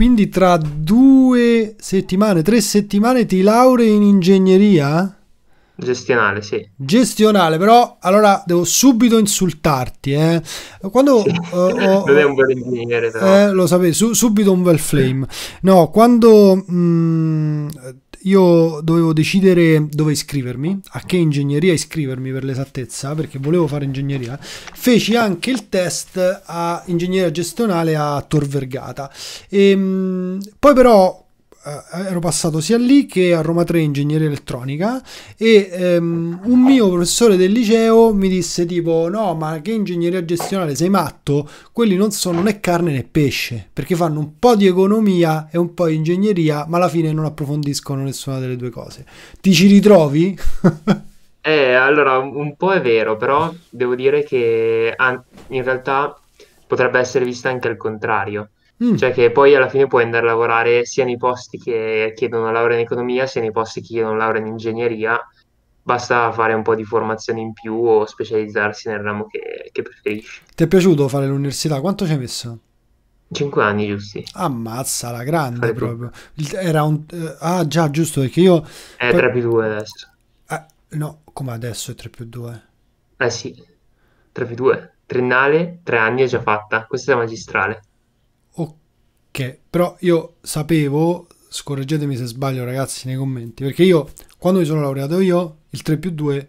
Quindi tra due settimane, tre settimane ti laurei in ingegneria? Gestionale, sì. Gestionale, però allora devo subito insultarti. Eh. Quando, sì. uh, ho, non è un bel ingegnere, però. Eh, lo sapevi, su, subito un bel flame. No, quando mh, mm, io dovevo decidere dove iscrivermi, a che ingegneria iscrivermi per l'esattezza, perché volevo fare ingegneria, feci anche il test a ingegneria gestionale a Tor Vergata. E, ehm, poi però eh, ero passato sia lì che a Roma 3 Ingegneria Elettronica e ehm, un mio professore del liceo mi disse tipo no ma che ingegneria gestionale sei matto? Quelli non sono né carne né pesce perché fanno un po' di economia e un po' di ingegneria ma alla fine non approfondiscono nessuna delle due cose. Ti ci ritrovi? eh allora un po' è vero però devo dire che in realtà potrebbe essere vista anche al contrario Mm. Cioè che poi alla fine puoi andare a lavorare sia nei posti che chiedono laurea in economia, sia nei posti che chiedono laurea in ingegneria. Basta fare un po' di formazione in più o specializzarsi nel ramo che, che preferisci. Ti è piaciuto fare l'università? Quanto ci hai messo? 5 anni giusti. Ammazza la grande fare proprio. Tu. Era un... Eh, ah già giusto perché io... È 3 più 2 adesso. Eh, no, come adesso è 3 più 2? Eh sì, 3 più 2. Triennale, 3 anni è già fatta. Questa è la magistrale che però io sapevo, scorreggetemi se sbaglio ragazzi nei commenti, perché io quando mi sono laureato io, il 3 più 2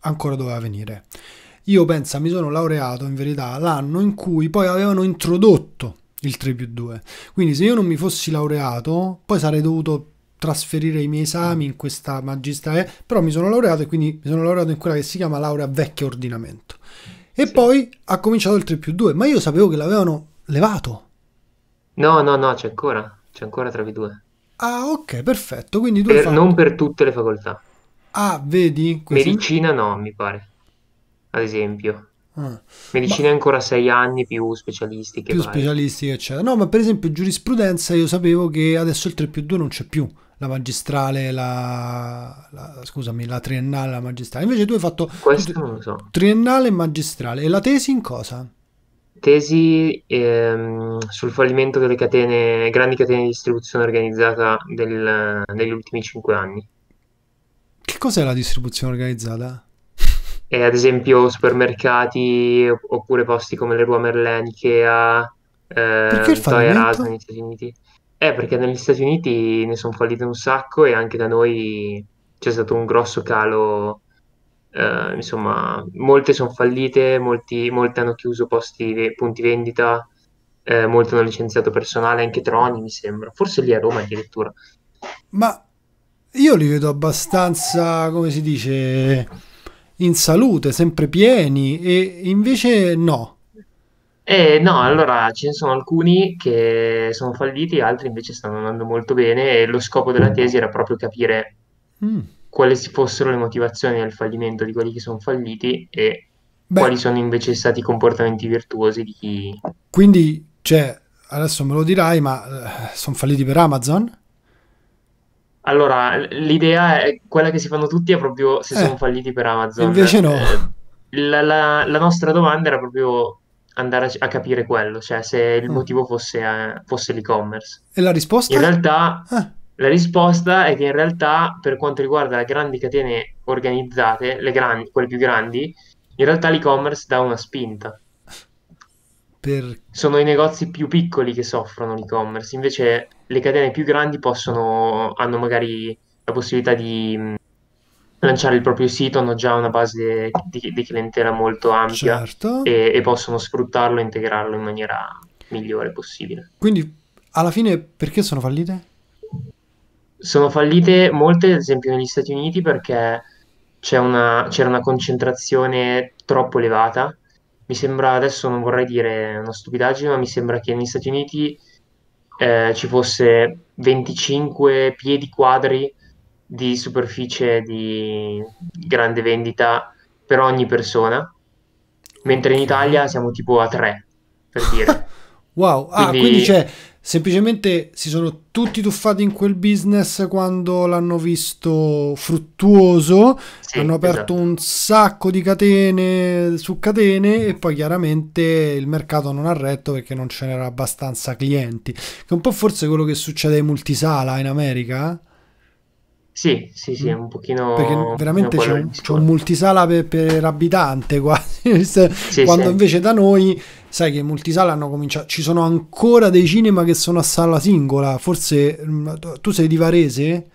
ancora doveva venire. Io penso mi sono laureato in verità l'anno in cui poi avevano introdotto il 3 più 2. Quindi se io non mi fossi laureato, poi sarei dovuto trasferire i miei esami in questa magistrale, eh, però mi sono laureato e quindi mi sono laureato in quella che si chiama laurea vecchio ordinamento. E sì. poi ha cominciato il 3 più 2, ma io sapevo che l'avevano levato No, no, no, c'è ancora. C'è ancora tra i due. Ah, ok, perfetto. Quindi tu Per- hai non per tutte le facoltà. Ah, vedi? Questo... Medicina no, mi pare. Ad esempio. Ah. Ma Medicina è ancora sei anni più specialistiche più vari. specialistiche, eccetera. No, ma per esempio giurisprudenza io sapevo che adesso il 3 più 2 non c'è più, la magistrale, la, la- scusami, la triennale, la magistrale. Invece tu hai fatto Questo non lo so. triennale e magistrale. E la tesi in cosa? tesi ehm, sul fallimento delle catene, grandi catene di distribuzione organizzata del, degli ultimi cinque anni. Che cos'è la distribuzione organizzata? È ad esempio supermercati oppure posti come le Rua Merlin, Ikea, eh, perché Toy Erasmus negli Stati Uniti. Eh, perché negli Stati Uniti ne sono fallite un sacco e anche da noi c'è stato un grosso calo eh, insomma, molte sono fallite, molti, molte hanno chiuso posti, punti vendita, eh, molte hanno licenziato personale, anche Troni mi sembra, forse lì a Roma addirittura. Ma io li vedo abbastanza, come si dice, in salute, sempre pieni, e invece no. Eh, no, allora ce ne sono alcuni che sono falliti, altri invece stanno andando molto bene e lo scopo della tesi era proprio capire mm quali fossero le motivazioni del fallimento di quelli che sono falliti e Beh. quali sono invece stati i comportamenti virtuosi di chi... Quindi, cioè, adesso me lo dirai, ma eh, sono falliti per Amazon? Allora, l'idea è quella che si fanno tutti è proprio se eh, sono falliti per Amazon. Invece no. Eh, la, la, la nostra domanda era proprio andare a, a, capire quello, cioè se il mm. motivo fosse, eh, fosse l'e-commerce. E la risposta? In realtà... Eh la risposta è che in realtà per quanto riguarda le grandi catene organizzate, le grandi, quelle più grandi, in realtà l'e-commerce dà una spinta. Per... Sono i negozi più piccoli che soffrono l'e-commerce, invece le catene più grandi possono, hanno magari la possibilità di mm, lanciare il proprio sito, hanno già una base di, di clientela molto ampia certo. e, e, possono sfruttarlo e integrarlo in maniera migliore possibile. Quindi alla fine perché sono fallite? sono fallite molte, ad esempio, negli Stati Uniti perché una, c'era una concentrazione troppo elevata. Mi sembra, adesso non vorrei dire una stupidaggine, ma mi sembra che negli Stati Uniti eh, ci fosse 25 piedi quadri di superficie di grande vendita per ogni persona, mentre in Italia siamo tipo a 3, per dire. wow, ah, quindi, quindi c'è semplicemente si sono tutti tuffati in quel business quando l'hanno visto fruttuoso, sì, hanno aperto esatto. un sacco di catene su catene e poi chiaramente il mercato non ha retto perché non ce n'era abbastanza clienti, che è un po' forse quello che succede ai multisala in America. Sì, sì, sì, è un pochino... Perché veramente c'è un, c'è un, multisala per, per abitante quasi, sì, quando sì. invece da noi, sai che i multisala hanno cominciato, ci sono ancora dei cinema che sono a sala singola, forse mm, tu sei di Varese?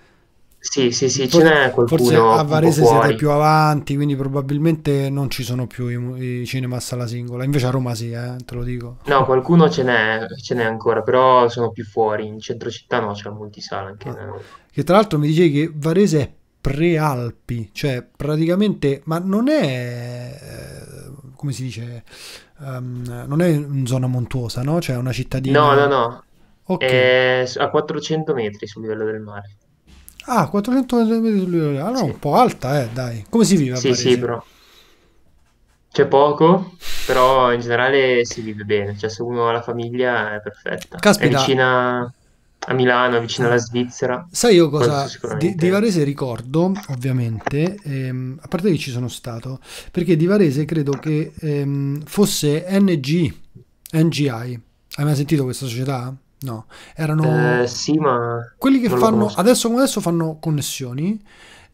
Sì, sì, sì, forse, ce n'è qualcuno. Forse a Varese siete fuori. più avanti, quindi probabilmente non ci sono più i, i cinema a sala singola. Invece a Roma sì, eh, te lo dico. No, qualcuno ce n'è, ce n'è ancora, però sono più fuori. In centro città no, c'è il multisala anche. Ah. Che tra l'altro mi dicevi che Varese è pre-Alpi, cioè praticamente, ma non è, eh, come si dice, um, non è in zona montuosa, no? Cioè è una cittadina... No, no, no. Okay. È a 400 metri sul livello del mare. Ah, 400 metri sull'ora, allora sì. un po' alta, eh, dai. Come si vive a sì, Parigi? Sì, però... C'è poco, però in generale si vive bene. Cioè, se uno ha la famiglia è perfetta. Caspita. È vicina a Milano, vicino alla Svizzera. Sai io cosa di, di, Varese ricordo, ovviamente, ehm, a parte che ci sono stato, perché di Varese credo che ehm, fosse NG, NGI. Hai mai sentito questa società? No, erano... Eh, sì, ma... Quelli che fanno... Adesso come adesso fanno connessioni.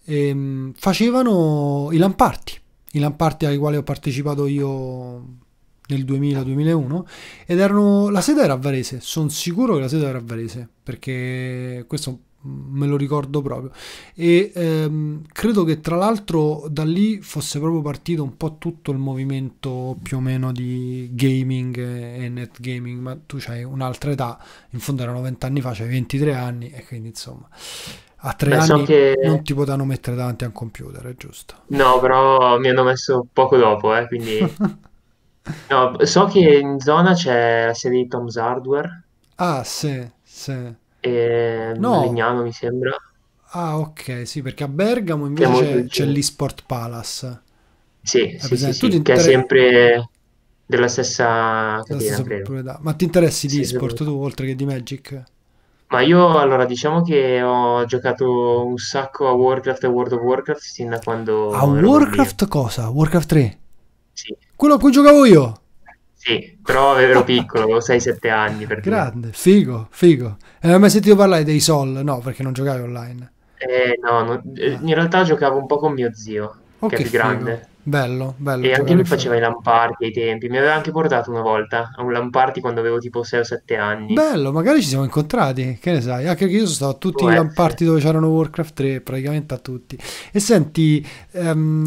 Ehm, facevano i lamparti. I lamparti ai quali ho partecipato io nel 2000-2001 ed erano la sede era a Varese sono sicuro che la sede era a Varese perché questo me lo ricordo proprio. E ehm, credo che tra l'altro da lì fosse proprio partito un po' tutto il movimento più o meno di gaming e net gaming, ma tu hai un'altra età, in fondo erano 20 anni fa, c'hai 23 anni e quindi insomma a tre Beh, anni so che... non ti potevano mettere davanti a un computer, è giusto? No, però mi hanno messo poco dopo, eh, quindi... no, so che in zona c'è la serie di Tom's Hardware. Ah, sì, sì e no. Legnano mi sembra. Ah ok, sì, perché a Bergamo invece c'è, c'è l'eSport Palace. Sì, sì, sì, sì inter... che è sempre della stessa catena, stessa Ma ti interessi di eSport tu, oltre che di Magic? Ma io allora diciamo che ho giocato un sacco a Warcraft e World of Warcraft sin da quando... A Warcraft cosa? Warcraft 3? Sì. Quello a cui giocavo io? Sì, però ero piccolo, avevo 6-7 anni. Per Grande, dire. figo, figo. E non hai mai sentito parlare dei Sol? No, perché non giocavi online. Eh, no, no, eh, in realtà giocavo un po' con mio zio, oh, che, è più figo. grande. Bello, bello. E anche lui faceva i lamparti ai tempi. Mi aveva anche portato una volta a un lamparti quando avevo tipo 6 o 7 anni. Bello, magari ci siamo incontrati, che ne sai? Anche perché io sono stato a tutti Può i lamparti dove c'erano Warcraft 3, praticamente a tutti. E senti, um,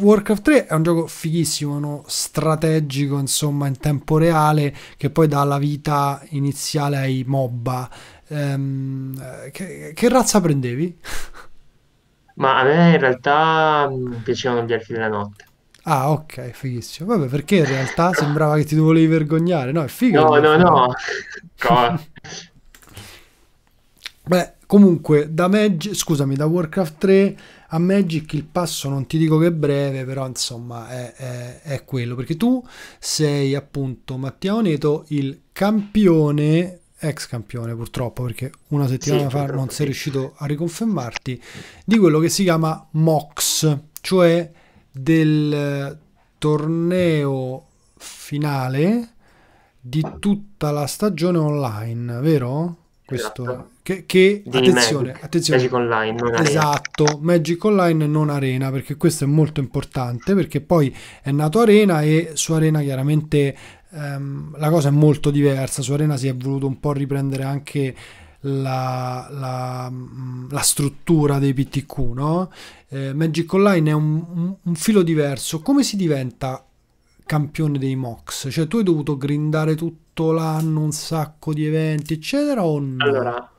Warcraft 3 è un gioco fighissimo, uno strategico insomma in tempo reale che poi dà la vita iniziale ai MOBA. Ehm, che, che razza prendevi? Ma a me in realtà mm, piacevano gli elfi della notte. Ah, ok, fighissimo. Vabbè, perché in realtà sembrava che ti dovevi vergognare, no? È figo. No, no, no. Beh, comunque, da Magic, scusami, da Warcraft 3 a Magic il passo non ti dico che è breve, però insomma è, è, è quello, perché tu sei appunto Mattia Neto, il campione ex campione purtroppo perché una settimana sì, fa non sei riuscito a riconfermarti di quello che si chiama MOX cioè del torneo finale di tutta la stagione online vero? Questo, esatto. che, che attenzione, Magic. attenzione, Magic Online, non esatto, Arena. Magic Online non Arena, perché questo è molto importante, perché poi è nato Arena e su Arena chiaramente ehm, la cosa è molto diversa, su Arena si è voluto un po' riprendere anche la, la, la, struttura dei PTQ, no? Eh, Magic Online è un, un, un, filo diverso. Come si diventa campione dei MOX? Cioè, tu hai dovuto grindare tutto tutto l'anno un sacco di eventi, eccetera? O no? Allora,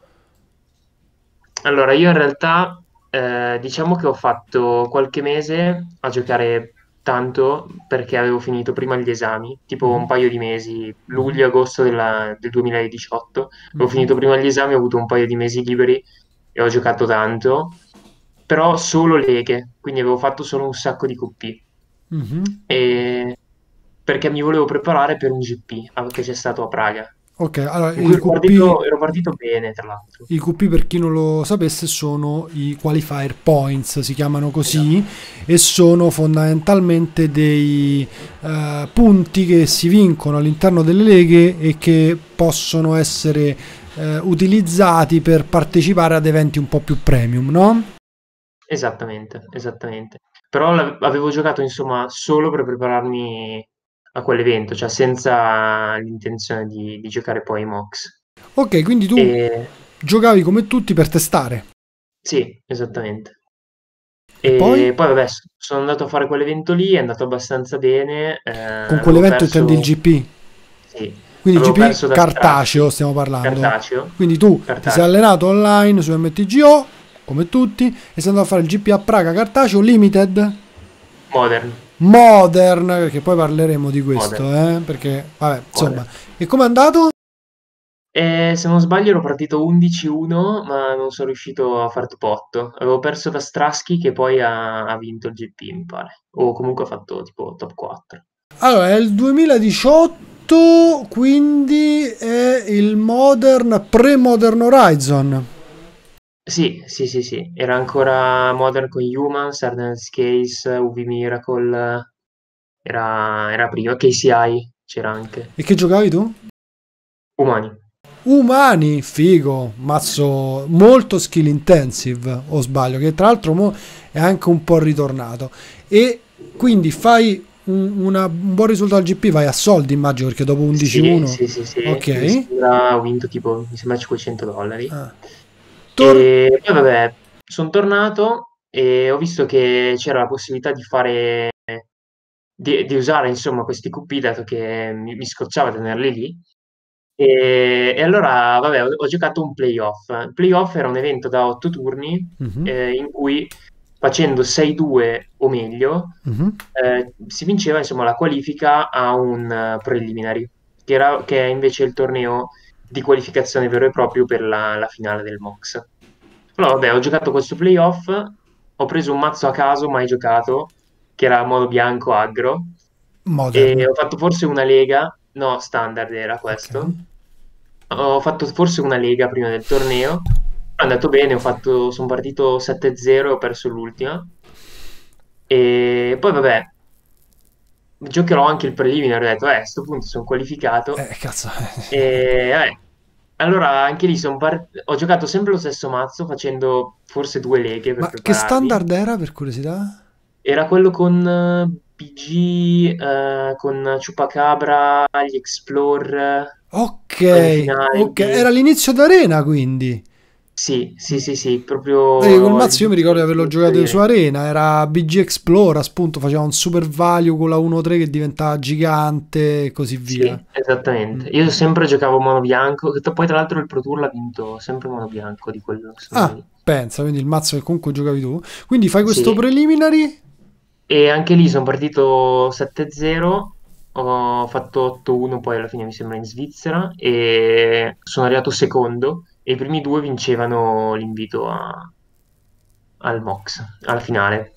allora io in realtà eh, diciamo che ho fatto qualche mese a giocare tanto perché avevo finito prima gli esami, tipo un mm. paio di mesi, luglio agosto del 2018, mm. avevo finito prima gli esami, ho avuto un paio di mesi liberi e ho giocato tanto, però solo leghe, quindi avevo fatto solo un sacco di coppie. Mm-hmm perché mi volevo preparare per un GP ah, che c'è stato a Praga. Ok, allora il ero, QP, partito, ero partito bene tra l'altro. I QP per chi non lo sapesse sono i qualifier points, si chiamano così, esatto. e sono fondamentalmente dei uh, punti che si vincono all'interno delle leghe e che possono essere uh, utilizzati per partecipare ad eventi un po' più premium, no? Esattamente, esattamente. Però avevo giocato insomma solo per prepararmi a quell'evento, cioè senza l'intenzione di, di giocare poi ai MOX. Ok, quindi tu e... giocavi come tutti per testare. Sì, esattamente. E poi? poi vabbè, sono andato a fare quell'evento lì, è andato abbastanza bene. Eh, Con quell'evento perso... il GP? Sì. Quindi avevo GP cartaceo stiamo parlando. Cartaceo. Quindi tu cartaceo. ti sei allenato online su MTGO, come tutti, e sei andato a fare il GP a Praga cartaceo limited? Modern. Modern, che poi parleremo di questo, eh, perché vabbè, insomma. Modern. E com'è andato? Eh, se non sbaglio ero partito 11-1, ma non sono riuscito a far top 8. Avevo perso da Straschi che poi ha, ha vinto il GP, mi pare. O comunque ha fatto tipo top 4. Allora, è il 2018, quindi è il Modern pre-Modern Horizon. Sì, sì, sì, sì, era ancora Modern con Humans, Arden's Case, UV Miracle, era, era prima, KCI c'era anche. E che giocavi tu? Umani. Umani, figo, mazzo molto skill intensive, o sbaglio, che tra l'altro è anche un po' ritornato. E quindi fai un, una, un buon risultato al GP, vai a soldi immagino, perché dopo 11-1... Sì, sì, sì, sì, ok. Mi sembra, ho vinto tipo, mi sembra 500 dollari. Ah Tor- e poi vabbè, sono tornato e ho visto che c'era la possibilità di fare di, di usare insomma questi QP dato che mi, mi scocciava tenerli lì e, e allora vabbè ho, ho, giocato un playoff il playoff era un evento da 8 turni mm-hmm. eh, in cui facendo 6-2 o meglio mm-hmm. eh, si vinceva insomma la qualifica a un uh, preliminary che, era, che è invece il torneo di qualificazione vero e proprio per la, la finale del Mox. Allora, vabbè, ho giocato questo playoff, ho preso un mazzo a caso, mai giocato, che era modo bianco agro, Modern. e ho fatto forse una lega, no, standard era questo. Okay. Ho fatto forse una lega prima del torneo, è andato bene, fatto, sono partito 7-0 e ho perso l'ultima. E poi vabbè, giocherò anche il preliminare. Ho detto, eh, a questo punto sono qualificato. Eh, cazzo. E vabbè. Allora, anche lì par... ho giocato sempre lo stesso mazzo, facendo forse due leghe. Ma prepararmi. che standard era, per curiosità? Era quello con eh, PG, eh, con Chupacabra, gli Explore. Ok, okay. era l'inizio d'arena quindi. Sì, sì, sì, sì, proprio... Perché col Mazzi io mi ricordo di averlo giocato su Arena, era BG Explora, appunto, faceva un super value con la 1-3 che diventava gigante e così via. Sì, esattamente. Mm. Io sempre giocavo mono bianco, poi tra l'altro il Pro Tour l'ha vinto sempre mono bianco di quello. Ah, lì. pensa, quindi il mazzo che comunque giocavi tu. Quindi fai questo sì. preliminary? E anche lì sono partito 7-0 ho fatto 8-1 poi alla fine mi sembra in Svizzera e sono arrivato secondo e i primi due vincevano l'invito a... al Mox, alla finale.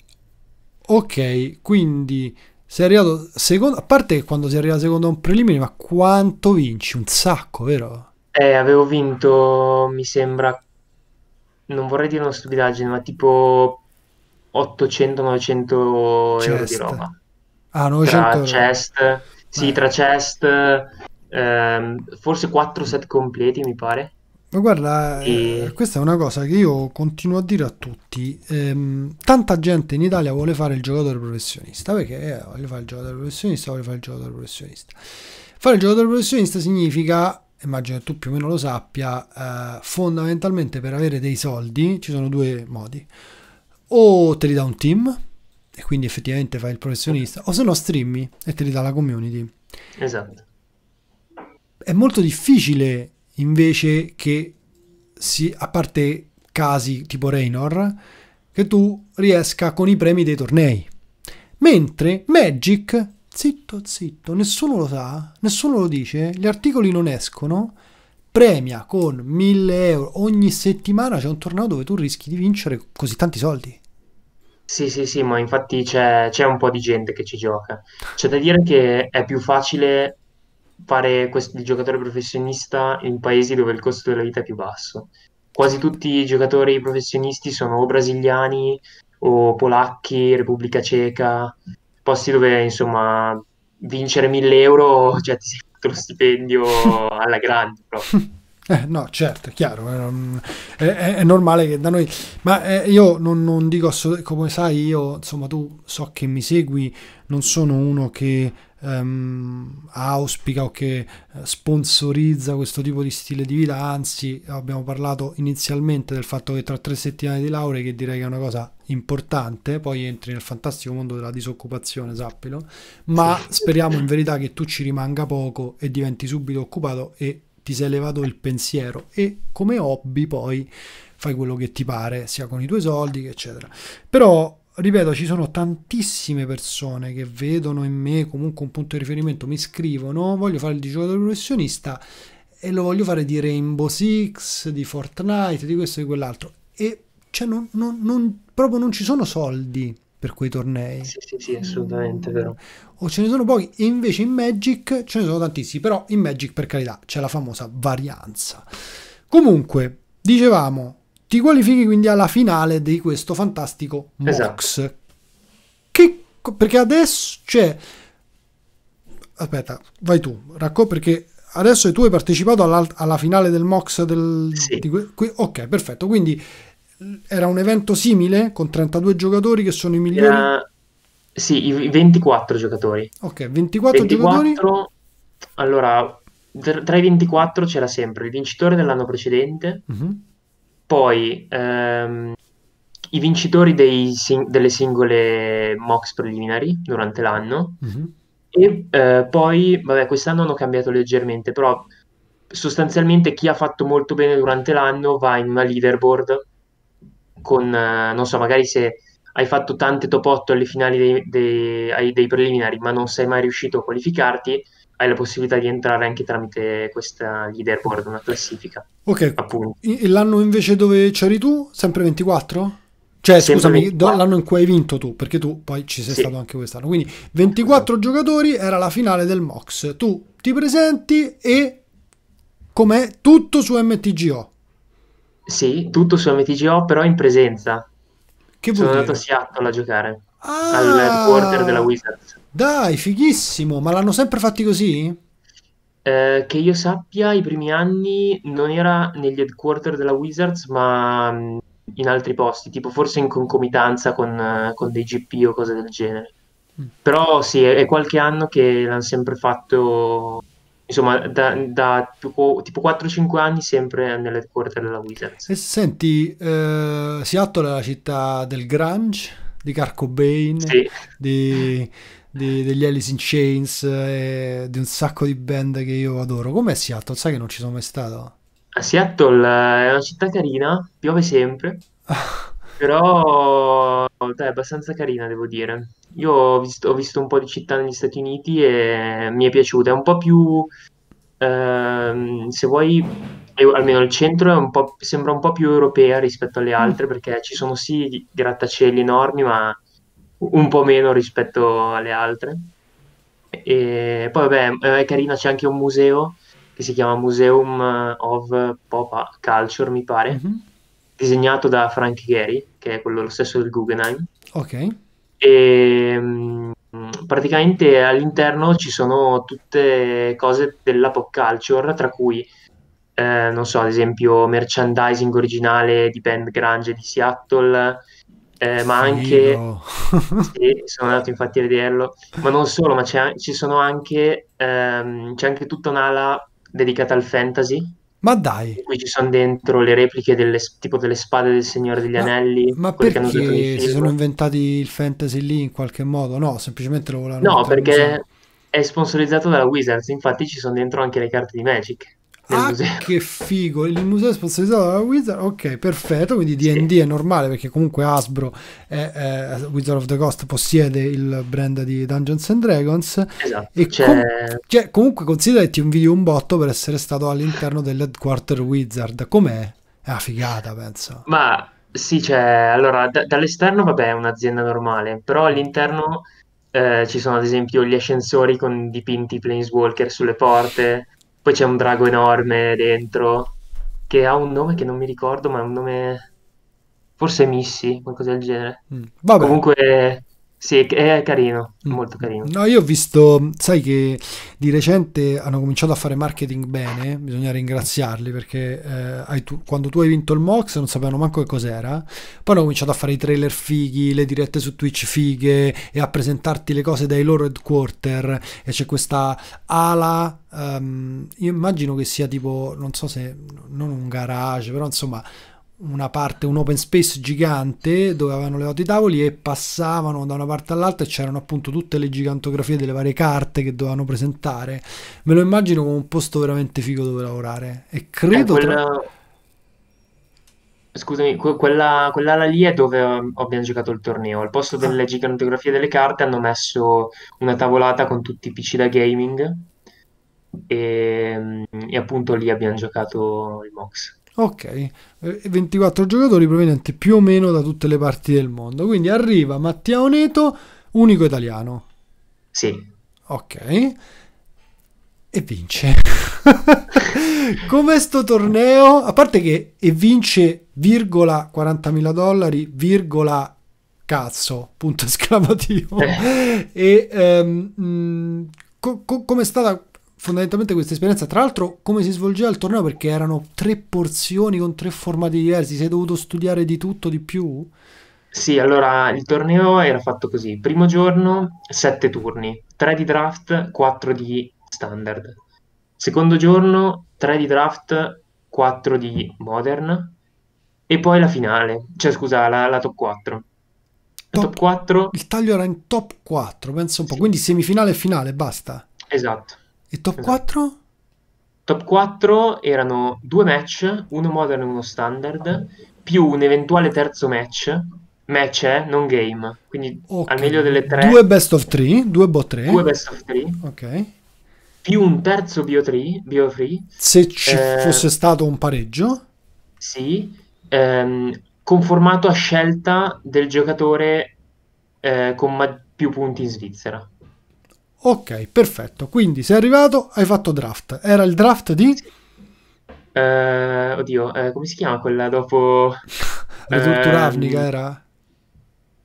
Ok, quindi sei arrivato secondo, a parte che quando sei arrivato secondo a un preliminare, ma quanto vinci? Un sacco, vero? Eh, avevo vinto, mi sembra, non vorrei dire una stupidaggine, ma tipo 800-900 euro di roba. Ah, 900 tra chest, euro. sì, tra chest, ehm, forse 4 set completi mi pare. Ma guarda, e... Eh, questa è una cosa che io continuo a dire a tutti. Ehm, tanta gente in Italia vuole fare il giocatore professionista, perché eh, vuole fare il giocatore professionista, vuole fare il giocatore professionista. Fare il giocatore professionista significa, immagino che tu più o meno lo sappia, eh, fondamentalmente per avere dei soldi ci sono due modi. O te li dà un team, e quindi effettivamente fai il professionista, o se no streami e te li dà la community. Esatto. È molto difficile invece che si, a parte casi tipo Raynor, che tu riesca con i premi dei tornei. Mentre Magic, zitto zitto, nessuno lo sa, nessuno lo dice, gli articoli non escono, premia con 1000 euro ogni settimana, c'è un torneo dove tu rischi di vincere così tanti soldi. Sì, sì, sì, ma infatti c'è, un po' di gente che ci gioca. C'è da dire che è più facile fare questo, il giocatore professionista in paesi dove il costo della vita è più basso. Quasi tutti i giocatori professionisti sono o brasiliani o polacchi, Repubblica Ceca, posti dove insomma vincere 1000 euro cioè, ti sei fatto lo stipendio alla grande proprio. Eh, no, certo, è chiaro, eh, è, è, è, normale che da noi, ma eh, io non, non dico, come sai, io insomma tu so che mi segui, non sono uno che ehm, auspica o che eh, sponsorizza questo tipo di stile di vita, anzi abbiamo parlato inizialmente del fatto che tra tre settimane di laurea, che direi che è una cosa importante, poi entri nel fantastico mondo della disoccupazione, sappilo, ma speriamo in verità che tu ci rimanga poco e diventi subito occupato e ti sei levato il pensiero e come hobby poi fai quello che ti pare, sia con i tuoi soldi, eccetera. Però ripeto, ci sono tantissime persone che vedono in me comunque un punto di riferimento, mi scrivono, voglio fare il giocatore professionista e lo voglio fare di Rainbow Six, di Fortnite, di questo e di quell'altro. E cioè non, non, non, proprio non ci sono soldi per quei tornei. Sì, sì, sì, assolutamente vero. O ce ne sono pochi, e invece in Magic ce ne sono tantissimi, però in Magic per carità c'è la famosa varianza. Comunque, dicevamo, ti qualifichi quindi alla finale di questo fantastico box. Esatto. perché adesso c'è... Cioè, aspetta, vai tu, racco perché adesso tu hai partecipato alla, finale del MOX del... Sì. que, ok, perfetto, quindi era un evento simile con 32 giocatori che sono i migliori? Era, sì, i 24 giocatori. Ok, 24, 24 giocatori. Allora, tra i 24 c'era sempre il vincitore dell'anno precedente, uh-huh. Poi ehm, i vincitori dei, delle singole MOX preliminari durante l'anno. Mm-hmm. E eh, poi, vabbè, quest'anno hanno cambiato leggermente, però sostanzialmente chi ha fatto molto bene durante l'anno va in una leaderboard con, eh, non so, magari se hai fatto tante top 8 alle finali dei, dei, dei preliminari, ma non sei mai riuscito a qualificarti, hai la possibilità di entrare anche tramite questa leaderboard, una classifica. Ok, appunto. l'anno invece dove c'eri tu? Sempre 24? Cioè, Sempre scusami, 24. l'anno in cui hai vinto tu, perché tu poi ci sei sì. stato anche quest'anno. Quindi 24 sì. Esatto. giocatori era la finale del MOX. Tu ti presenti e com'è tutto su MTGO? Sì, tutto su MTGO, però in presenza. Che Sono andato a Seattle a giocare ah, al quarter della Wizards. Dai, fighissimo, ma l'hanno sempre fatti così? Eh, che io sappia, i primi anni non era negli headquarter della Wizards, ma mm, in altri posti, tipo forse in concomitanza con, eh, con dei GP o cose del genere. Mm. Però sì, è, qualche anno che l'hanno sempre fatto insomma, da, da tipo, tipo 4-5 anni sempre nell'headquarter della Wizards. E senti, eh, Seattle è la città del grunge? di Carcobain, sì. di, di, degli Alice in Chains, e eh, di un sacco di band che io adoro. Com'è Seattle? Sai che non ci sono mai stato? Seattle eh, è una città carina, piove sempre, però dai, è abbastanza carina, devo dire. Io ho visto, ho visto, un po' di città negli Stati Uniti e mi è piaciuta. È un po' più, ehm, se vuoi, almeno il centro un sembra un po' più europea rispetto alle altre mm. perché ci sono sì grattacieli enormi ma un po' meno rispetto alle altre. E poi vabbè, eh, è carina, c'è anche un museo che si chiama Museum of Pop Culture, mi pare, mm-hmm. disegnato da Frank Gehry, che è quello lo stesso del Guggenheim. Ok. E mm, praticamente all'interno ci sono tutte cose della pop culture, tra cui eh, non so, ad esempio merchandising originale di band Grange di Seattle, eh, ma anche... sì, sono andato infatti a vederlo, ma non solo, ma c'è, ci sono anche, ehm, c'è anche tutta un'ala dedicata al fantasy. Ma dai! Qui ci sono dentro le repliche delle, tipo delle spade del Signore degli ma, Anelli. Ma perché si sono inventati il fantasy lì in qualche modo? No, semplicemente lo volevano... No, perché è sponsorizzato dalla Wizards, infatti ci sono dentro anche le carte di Magic ah, museo. che figo! Il museo è sponsorizzato da Wizard. Ok, perfetto. Quindi DD sì. è normale perché comunque Hasbro, è, eh, Wizard of the Coast, possiede il brand di Dungeons and Dragons. Esatto. E cioè... Com- cioè, comunque considerati un video un botto per essere stato all'interno dell'headquarter Wizard. Com'è? È una figata, penso. Ma sì, cioè, allora d- dall'esterno, vabbè, è un'azienda normale, però all'interno. Eh, ci sono ad esempio gli ascensori con dipinti planeswalker sulle porte, poi c'è un drago enorme dentro che ha un nome che non mi ricordo, ma è un nome forse Missy, qualcosa del genere. Mm, Comunque sì, è carino, mm. molto carino. No, io ho visto, sai che di recente hanno cominciato a fare marketing bene, bisogna ringraziarli perché eh, tu, quando tu hai vinto il Mox non sapevano manco che cos'era, poi hanno cominciato a fare i trailer fighi, le dirette su Twitch fighe e a presentarti le cose dai loro headquarter e c'è questa ala, um, io immagino che sia tipo, non so se, non un garage, però insomma una parte, un open space gigante dove avevano levato i tavoli e passavano da una parte all'altra e c'erano appunto tutte le gigantografie delle varie carte che dovevano presentare. Me lo immagino come un posto veramente figo dove lavorare. E credo... Eh, quella... Tra... Scusami, quella, quell'ala lì è dove um, abbiamo giocato il torneo. Al posto delle ah. gigantografie delle carte hanno messo una tavolata con tutti i PC da gaming e, mm, e appunto lì abbiamo giocato il Mox. Ok, 24 eh, giocatori provenienti più o meno da tutte le parti del mondo. Quindi arriva Mattia Neto, unico italiano. Sì. Ok. E vince. Come sto torneo? A parte che e vince virgola 40.000 dollari, virgola cazzo, punto esclamativo. Eh. e um, co- co- come è stata fondamentalmente questa esperienza. Tra l'altro, come si svolgeva il torneo? Perché erano tre porzioni con tre formati diversi, sei dovuto studiare di tutto, di più? Sì, allora il torneo era fatto così: primo giorno, sette turni, tre di draft, quattro di standard. Secondo giorno, tre di draft, quattro di modern. E poi la finale, cioè scusa, la, la top 4. Top, top 4. Il taglio era in top 4, penso un po', sì. quindi semifinale e finale, basta. Esatto. E top esatto. 4? Top 4 erano due match, uno modern e uno standard, più un eventuale terzo match. Match è, eh, non game. Quindi okay. al meglio delle tre. Due best of three, due bot 3. Due best of three. Ok. Più un terzo bio 3, bio free. Se ci eh, fosse stato un pareggio. Sì. Ehm, conformato a scelta del giocatore eh, con ma- più punti in Svizzera. Ok, perfetto. Quindi sei arrivato, hai fatto draft. Era il draft di... Eh, oddio, eh, come si chiama quella dopo... La Turturavnica ehm, era?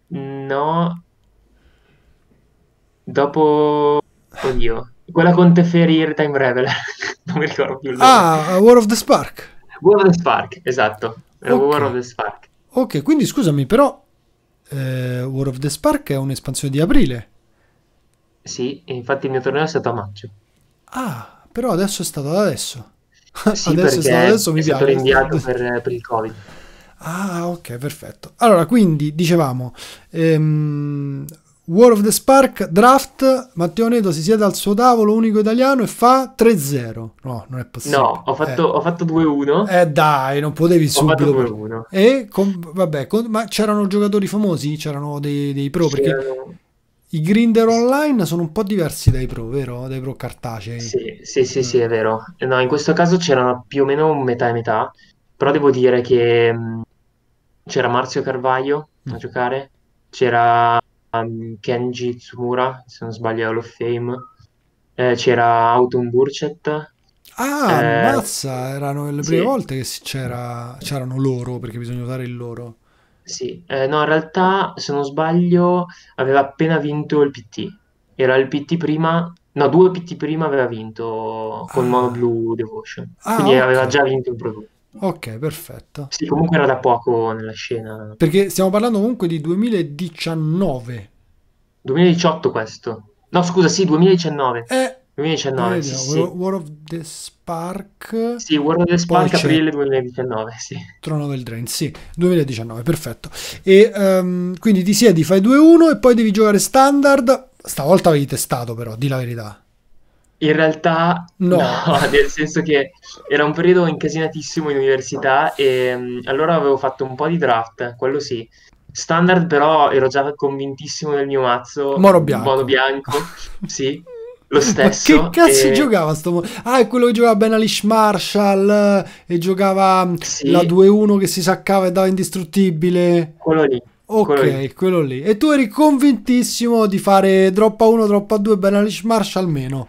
No. Dopo... Oddio. Quella con Teferi Time Reveler. non mi ricordo più. Ah, War of the Spark. War of the Spark, esatto. Okay. War of the Spark. Ok, quindi scusami, però eh, War of the Spark è un'espansione di aprile. Sì, infatti il mio torneo è stato a maggio. Ah, però adesso è stato adesso. Sì, adesso è stato adesso, mi è stato rinviato per, per, il Covid. Ah, ok, perfetto. Allora, quindi dicevamo, ehm, War of the Spark, draft, Matteo Neto si siede al suo tavolo, unico italiano, e fa 3-0. No, non è possibile. No, ho fatto, eh. fatto 2-1. Eh dai, non potevi ho subito. Ho fatto 2-1. E, con, vabbè, con, ma c'erano giocatori famosi? C'erano dei, dei pro? Perché i grinder online sono un po' diversi dai pro, vero? Dai pro cartacei. Sì, sì, sì, sì mm. è vero. No, in questo caso c'erano più o meno metà e metà, però devo dire che mm, c'era Marzio Carvaglio a mm. giocare, c'era Kenji Tsumura, se non sbaglio Hall of Fame, eh, c'era Autumn Burchett. Ah, eh, mazza, erano le prime sì. volte che c'era, c'erano loro, perché bisogna usare il loro. Sì, eh, no, in realtà, se non sbaglio, aveva appena vinto il PT. Era il PT prima, no, due PT prima aveva vinto con ah. Mono Blue Devotion. Ah, Quindi okay. aveva già vinto il prodotto. Ok, perfetto. Sì, comunque era da poco nella scena. Perché stiamo parlando comunque di 2019. 2018 questo. No, scusa, sì, 2019. Eh, 2019. Eh, sì, sì. War of the Spark. Sì, War of the Spark aprile 2019, sì. Trono del Drain, sì, 2019, perfetto. E um, quindi ti siedi, fai 2-1 e poi devi giocare standard. Stavolta avevi testato però, di la verità. In realtà no. no. nel senso che era un periodo incasinatissimo in università e mm, allora avevo fatto un po' di draft, quello sì. Standard però ero già convintissimo del mio mazzo, mono bianco, mono bianco sì, lo stesso. Ma che cazzo e... giocava sto mo- Ah, è quello che giocava Ben Alish Marshall e giocava mm, sì. la 2-1 che si saccava e dava indistruttibile. Quello lì. Ok, quello lì. quello lì. E tu eri convintissimo di fare droppa 1, droppa 2, Benalish Marshall meno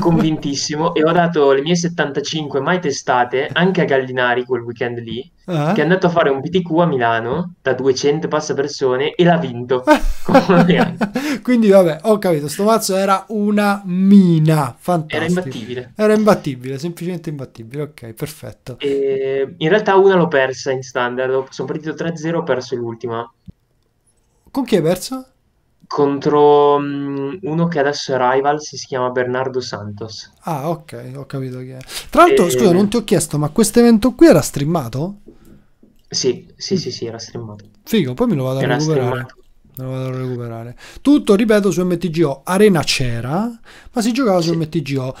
convintissimo e ho dato le mie 75 mai testate anche a Gallinari quel weekend lì uh-huh. che è andato a fare un PTQ a Milano da 200 passa persone e l'ha vinto quindi vabbè ho capito sto mazzo era una mina fantastica era imbattibile era imbattibile semplicemente imbattibile ok perfetto e in realtà una l'ho persa in standard sono partito 3-0 ho perso l'ultima con chi hai perso? contro uno che adesso è rival, si chiama Bernardo Santos. Ah, ok, ho capito chi è. Tra l'altro, e... scusa, non ti ho chiesto, ma questo evento qui era streamato? Sì, sì, sì, sì, era streamato. Figo, poi me lo vado era a recuperare. Streamato. Me lo vado a recuperare. Tutto, ripeto, su MTGO. Arena c'era, ma si giocava sì. su MTGO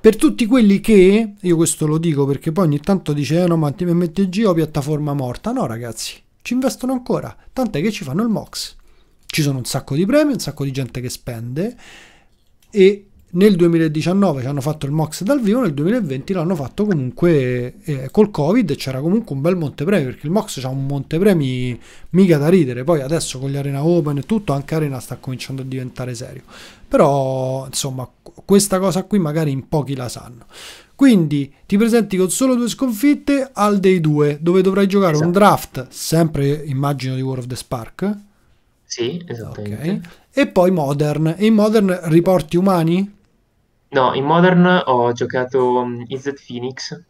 per tutti quelli che, io questo lo dico perché poi ogni tanto dice eh, no ma MTG o piattaforma morta, no ragazzi, ci investono ancora, tant'è che ci fanno il MOX ci sono un sacco di premi, un sacco di gente che spende e nel 2019 ci hanno fatto il MOX dal vivo, nel 2020 l'hanno fatto comunque eh, col Covid c'era comunque un bel montepremi, perché il MOX ha un montepremi mica da ridere, poi adesso con gli Arena Open e tutto, anche Arena sta cominciando a diventare serio. Però, insomma, questa cosa qui magari in pochi la sanno. Quindi ti presenti con solo due sconfitte al Day 2 dove dovrai giocare esatto. un draft, sempre immagino di War of the Spark, sì, esattamente. Okay. E poi Modern. E in Modern riporti umani? No, in Modern ho giocato mm, IZ Phoenix.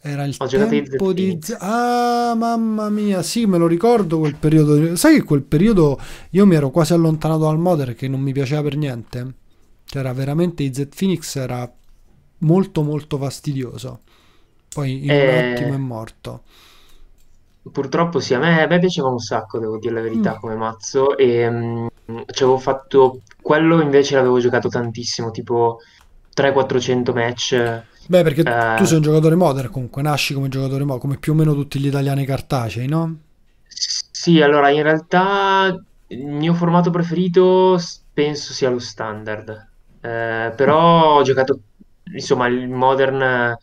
Era il ho tempo di... Phoenix. Ah, mamma mia, sì, me lo ricordo quel periodo. Sai che quel periodo io mi ero quasi allontanato dal Modern che non mi piaceva per niente? C'era veramente IZ Phoenix era molto molto fastidioso. Poi in eh... un attimo è morto. Purtroppo sì, a me, a me piaceva un sacco, devo dire la verità, mm. come mazzo. E mh, mm, ci avevo fatto... Quello invece l'avevo giocato tantissimo, tipo 300-400 match. Beh, perché tu eh, sei un giocatore modern comunque, nasci come giocatore modern, come più o meno tutti gli italiani cartacei, no? Sì, allora in realtà il mio formato preferito penso sia lo standard. Eh, però ho giocato, insomma, il modern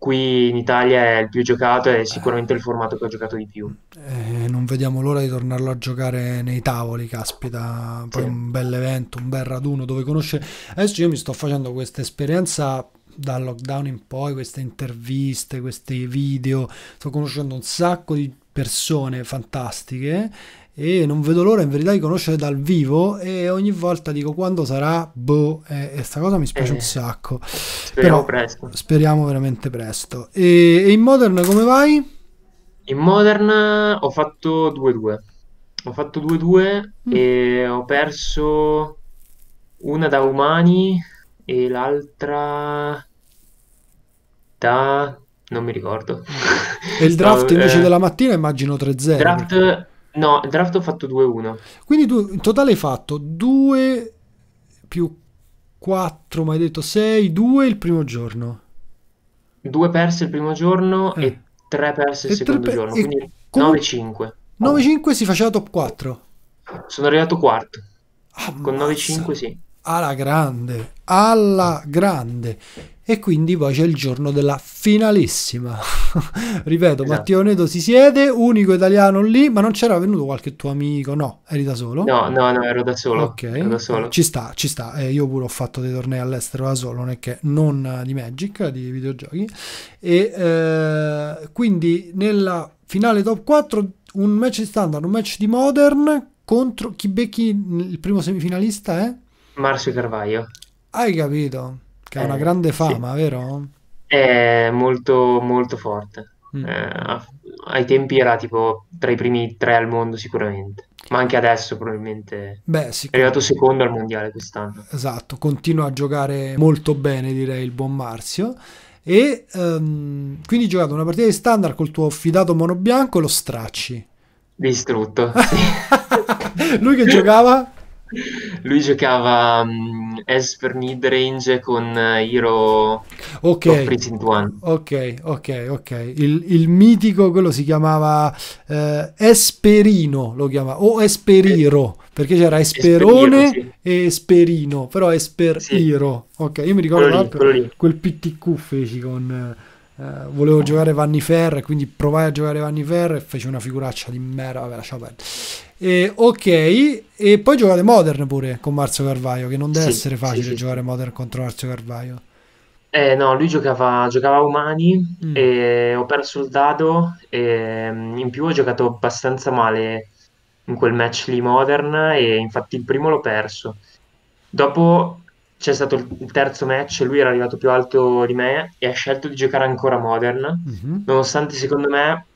qui in Italia è il più giocato e sicuramente il formato che ho giocato di più. Eh, non vediamo l'ora di tornarlo a giocare nei tavoli, caspita, poi sì. un bel evento, un bel raduno dove conoscere. Adesso io mi sto facendo questa esperienza dal lockdown in poi, queste interviste, questi video, sto conoscendo un sacco di persone fantastiche e non vedo l'ora in verità di conoscere dal vivo e ogni volta dico quando sarà boh e, e sta cosa mi spiace eh, un sacco speriamo Però, presto speriamo veramente presto e, e, in Modern come vai? in Modern ho fatto 2-2 ho fatto 2-2 mm. e ho perso una da umani e l'altra da non mi ricordo e il draft invece eh, della mattina immagino 3-0 draft No, il draft ho fatto 2-1. Quindi tu in totale hai fatto 2 più 4, ma hai detto 6, 2 il primo giorno. 2 perse il primo giorno eh. e 3 perse il e secondo per... giorno, quindi com... 9-5. 9-5 si faceva top 4. Sono arrivato quarto. Ammazza. Con 9-5 sì. Alla grande, alla grande e quindi poi c'è il giorno della finalissima. Ripeto, esatto. Matteo Neto si siede, unico italiano lì, ma non c'era venuto qualche tuo amico? No, eri da solo? No, no, no, ero da solo. Ok, ero da solo. ci sta, ci sta. Eh, io pure ho fatto dei tornei all'estero da solo, non è che non di Magic, di videogiochi. E eh, quindi nella finale top 4 un match di standard, un match di modern contro chi becchi il primo semifinalista è? Eh? Marcio Carvaio. Hai capito? Che ha eh, una grande fama, sì. vero? È molto, molto forte. Mm. Eh, ai tempi era tipo tra i primi tre al mondo sicuramente. Ma anche adesso probabilmente Beh, è arrivato secondo al mondiale quest'anno. Esatto, continua a giocare molto bene direi il buon Marzio. E um, quindi giocato una partita di standard col tuo fidato mono bianco e lo stracci. Distrutto. Sì. Lui che giocava? Lui giocava um, As per Midrange con Hiro eh, okay. ok, ok, ok. Il, il, mitico, quello si chiamava eh, Esperino, lo chiamava, o Esperiro, eh. perché c'era Esperone Esperino, sì. e Esperino, però Esperiro. Sì. Ok, io mi ricordo lì, quel PTQ feci con... Uh, volevo giocare Vanni Fair, quindi provai a giocare Vanni Fair e feci una figuraccia di merda. Vabbè, lasciamo perdere. Eh, ok, e poi giocate Modern pure con Marzio Carvaio, che non deve sì, essere facile sì, sì. giocare Modern contro Marzio Carvaio. Eh no, lui giocava, giocava umani mm. e ho perso il dado e mm, in più ho giocato abbastanza male in quel match lì Modern e infatti il primo l'ho perso. Dopo c'è stato il terzo match, lui era arrivato più alto di me e ha scelto di giocare ancora Modern, mm-hmm. nonostante secondo me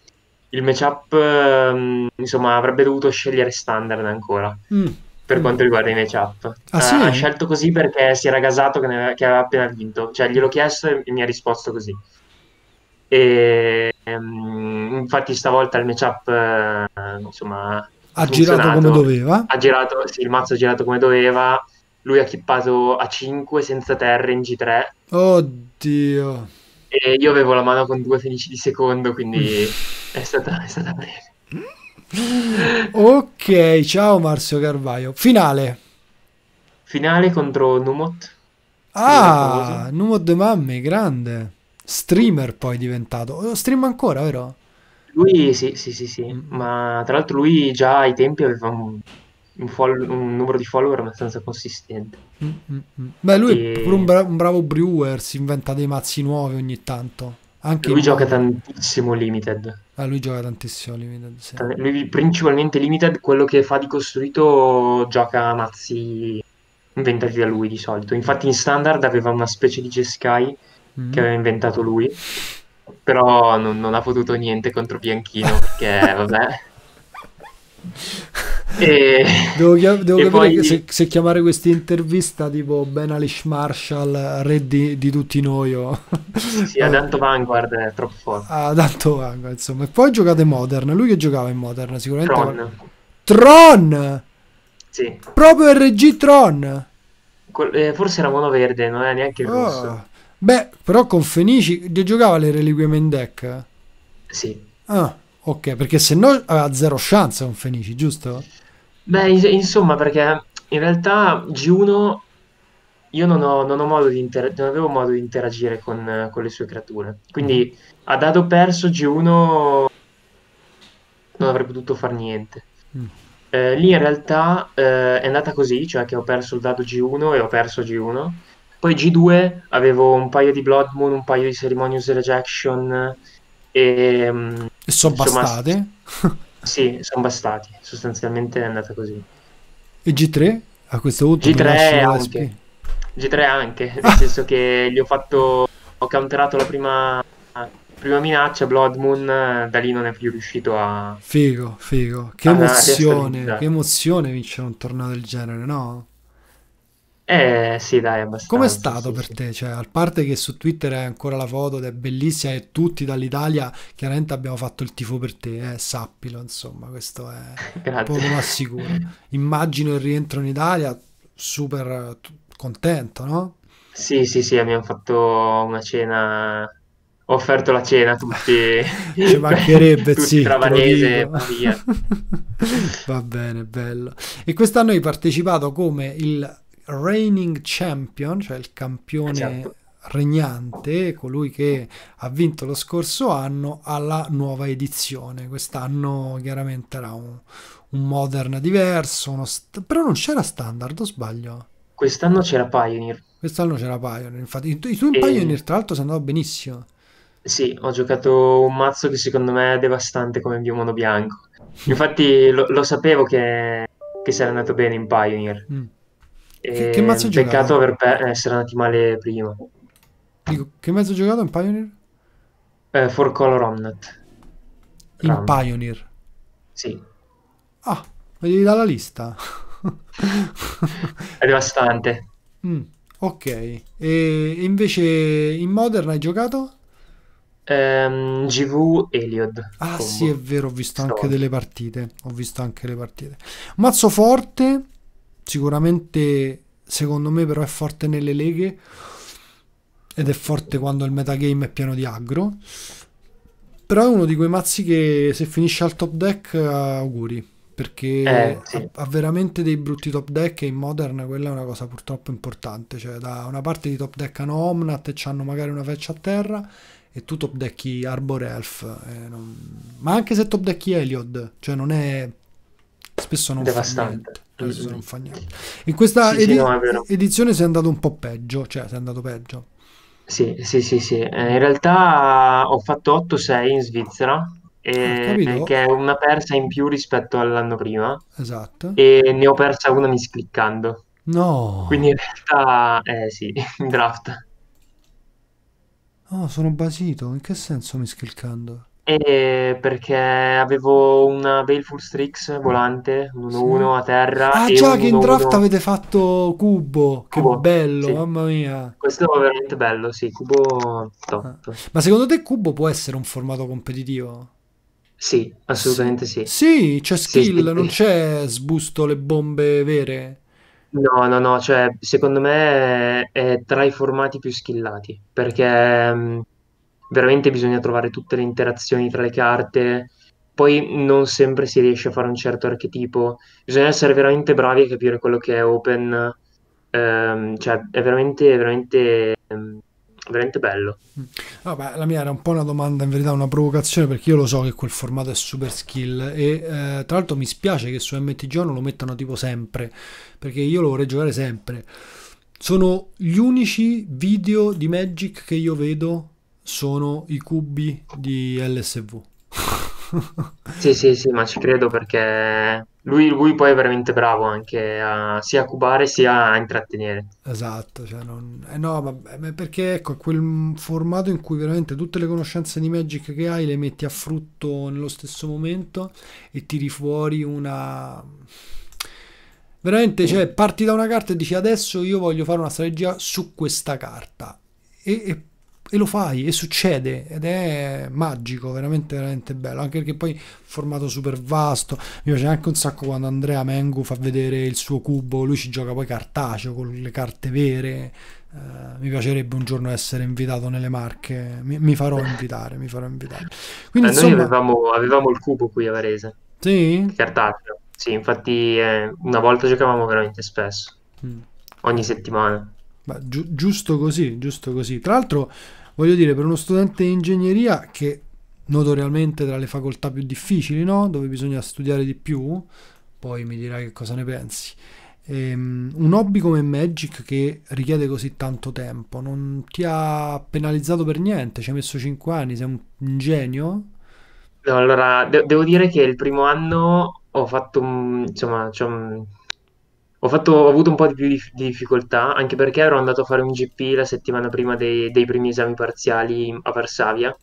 il matchup ehm, insomma avrebbe dovuto scegliere standard ancora mm. per mm. quanto riguarda i matchup ah, eh, sì? ha scelto così perché si era gasato che, aveva, che aveva appena vinto cioè gliel'ho chiesto e mi ha risposto così e um, infatti stavolta il matchup eh, insomma ha girato come doveva ha girato sì il mazzo ha girato come doveva lui ha chippato a 5 senza terra in G3 oddio e io avevo la mano con due fenici di secondo, quindi è stata, è stata breve. Mm. ok, ciao Marzio Carvaio. Finale. Finale contro Numot. Ah, Numot de Mamme, grande. Streamer poi è diventato. Lo oh, stream ancora, vero? Lui sì, sì, sì, sì. Ma tra l'altro lui già ai tempi aveva un un, follow, un, numero di follower abbastanza consistente. Mm-hmm. Beh, lui e... è pure un, bra- un, bravo brewer, si inventa dei mazzi nuovi ogni tanto. Anche lui gioca modo. tantissimo Limited. Ah, lui gioca tantissimo Limited, sì. Lui principalmente Limited, quello che fa di costruito gioca mazzi inventati da lui di solito. Infatti in standard aveva una specie di Jeskai mm-hmm. che aveva inventato lui, però non, non ha potuto niente contro Bianchino perché vabbè... E, devo, chiam- devo capire poi... se, se, chiamare questa intervista tipo Ben Alish Marshall, re di, di tutti noi. O... Sì, Adanto Vanguard è troppo forte. Adanto Vanguard, insomma. E poi giocate Modern. Lui che giocava in Modern, sicuramente. Tron. Tron! Sì. Proprio RG Tron. Eh, forse era mono verde, non è neanche il oh. Ah. rosso. Beh, però con Fenici giocava le reliquie main deck? Sì. Ah, ok, perché se no aveva zero chance con Fenici, giusto? Beh, insomma, perché in realtà G1 io non, ho, non, ho modo di inter- non avevo modo di interagire con, con le sue creature. Quindi mm. a dado perso G1 non avrei potuto fare niente. Mm. Eh, lì in realtà eh, è andata così, cioè che ho perso il dado G1 e ho perso G1. Poi G2 avevo un paio di Blood Moon, un paio di Ceremonious Rejection e... Mm, e sono bastate? Sì, sono bastati, sostanzialmente è andata così. E G3? A questo punto G3 anche. G3 anche, ah. nel senso che gli ho fatto, ho counterato la prima, prima minaccia, Blood Moon, da lì non è più riuscito a... Figo, figo, che emozione, che emozione vincere un torneo del genere, no? Eh sì, dai, abbastanza. Com'è stato sì, per sì. te? Cioè, a parte che su Twitter è ancora la foto ed è bellissima e tutti dall'Italia chiaramente abbiamo fatto il tifo per te, eh? sappilo, insomma, questo è Grazie. poco ma sicuro. Immagino il rientro in Italia super contento, no? Sì, sì, sì, abbiamo fatto una cena ho offerto la cena a tutti. Ci mancherebbe, tutti sì. Travanese via. Va bene, bello. E quest'anno hai partecipato come il reigning champion, cioè il campione esatto. regnante, colui che ha vinto lo scorso anno, alla nuova edizione. Quest'anno chiaramente era un, un modern diverso, uno st- però non c'era standard, o sbaglio? Quest'anno c'era Pioneer. Quest'anno c'era Pioneer, infatti. Tu in e... Pioneer tra l'altro sei andato benissimo. Sì, ho giocato un mazzo che secondo me è devastante come biomono bianco. Infatti lo, lo sapevo che, che sarei andato bene in Pioneer. Mm. Che, che mazzo giocava? Peccato per essere andati male prima. Dico, che mezzo ha giocato in Pioneer? Eh, for Color Omnet. In Ram. Pioneer? Sì. Ah, ma devi dare la lista? È devastante. Mm, ok. E invece in Modern hai giocato? Um, ehm, GV Eliod. Ah combo. sì, è vero, ho visto Stone. anche delle partite. Ho visto anche le partite. Mazzo forte Sicuramente, secondo me, però è forte nelle leghe ed è forte quando il metagame è pieno di aggro. Però è uno di quei mazzi che se finisce al top deck, auguri. Perché eh, sì. ha, veramente dei brutti top deck e in Modern quella è una cosa purtroppo importante. Cioè, da una parte di top deck hanno Omnat e hanno magari una feccia a terra e tu top decki Arbor Elf. Eh, non... Ma anche se top decki Eliod, cioè non è... spesso non devastante. Adesso non fa niente. In questa sì, edi- sì, no, edizione si è andato un po' peggio, cioè si è andato peggio. Sì, sì, sì, sì. Eh, in realtà ho fatto 8-6 in Svizzera, eh, che è una persa in più rispetto all'anno prima. Esatto. E ne ho persa una miscliccando. No. Quindi in realtà, eh sì, in draft. Oh, sono basito. In che senso miscliccando? E perché avevo una Baleful Strix volante, un 1-1 a terra. Ah, già che in draft avete fatto Cubo, che Cubo, bello, mamma mia. Questo è veramente bello, sì, Cubo ah. Ma secondo te Cubo può essere un formato competitivo? Sì, assolutamente sì. Sì, c'è skill, sì, non c'è sbusto le bombe vere. No, no, no, cioè, secondo me è tra i formati più skillati, perché veramente bisogna trovare tutte le interazioni tra le carte, poi non sempre si riesce a fare un certo archetipo, bisogna essere veramente bravi a capire quello che è open, ehm, cioè è veramente, veramente ehm, veramente bello. Mm. Ah, beh, la mia era un po' una domanda, in verità una provocazione, perché io lo so che quel formato è super skill e eh, tra l'altro mi spiace che su MTG non lo mettano tipo sempre, perché io lo vorrei giocare sempre. Sono gli unici video di Magic che io vedo sono i cubi di LSV. sì, sì, sì, ma ci credo perché lui, lui poi è veramente bravo anche a, sia a cubare sia a intrattenere. Esatto, cioè non, eh no, ma, eh, perché ecco, quel formato in cui veramente tutte le conoscenze di Magic che hai le metti a frutto nello stesso momento e tiri fuori una... Veramente, cioè, mm. parti da una carta e dici adesso io voglio fare una strategia su questa carta. E, e e lo fai e succede ed è magico, veramente veramente bello, anche perché poi formato super vasto, mi piace anche un sacco quando Andrea Mengu fa vedere il suo cubo, lui ci gioca poi cartaceo con le carte vere, uh, mi piacerebbe un giorno essere invitato nelle marche, mi, mi farò invitare, mi farò invitare. Eh, Quindi, eh, insomma... Noi avevamo, avevamo, il cubo qui a Varese, sì? cartaceo, sì, infatti eh, una volta giocavamo veramente spesso, mm. ogni settimana. Ma gi- giusto così, giusto così. Tra l'altro, voglio dire, per uno studente di ingegneria che notoriamente tra le facoltà più difficili, no? dove bisogna studiare di più, poi mi dirai che cosa ne pensi. Ehm, un hobby come Magic che richiede così tanto tempo non ti ha penalizzato per niente, ci hai messo 5 anni, sei un genio? No, allora de- devo dire che il primo anno ho fatto, un, insomma, cioè un, ho, fatto, ho, avuto un po' di più di, di, difficoltà, anche perché ero andato a fare un GP la settimana prima dei, dei primi esami parziali a Varsavia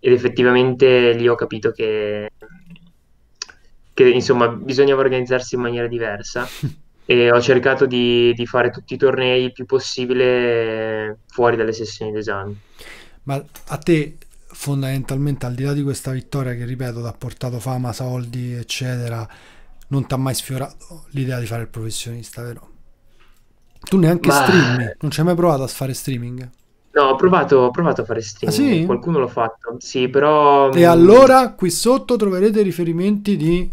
ed effettivamente lì ho capito che, che insomma, bisognava organizzarsi in maniera diversa e ho cercato di, di fare tutti i tornei il più possibile fuori dalle sessioni d'esame. Ma a te fondamentalmente al di là di questa vittoria che ripeto ti ha portato fama, soldi eccetera non ti ha mai sfiorato l'idea di fare il professionista, vero? Tu neanche Ma... streaming, non ci hai mai provato a fare streaming? No, ho provato, ho provato a fare streaming, ah, sì? qualcuno l'ha fatto, sì, però... E mm, allora qui sotto troverete riferimenti di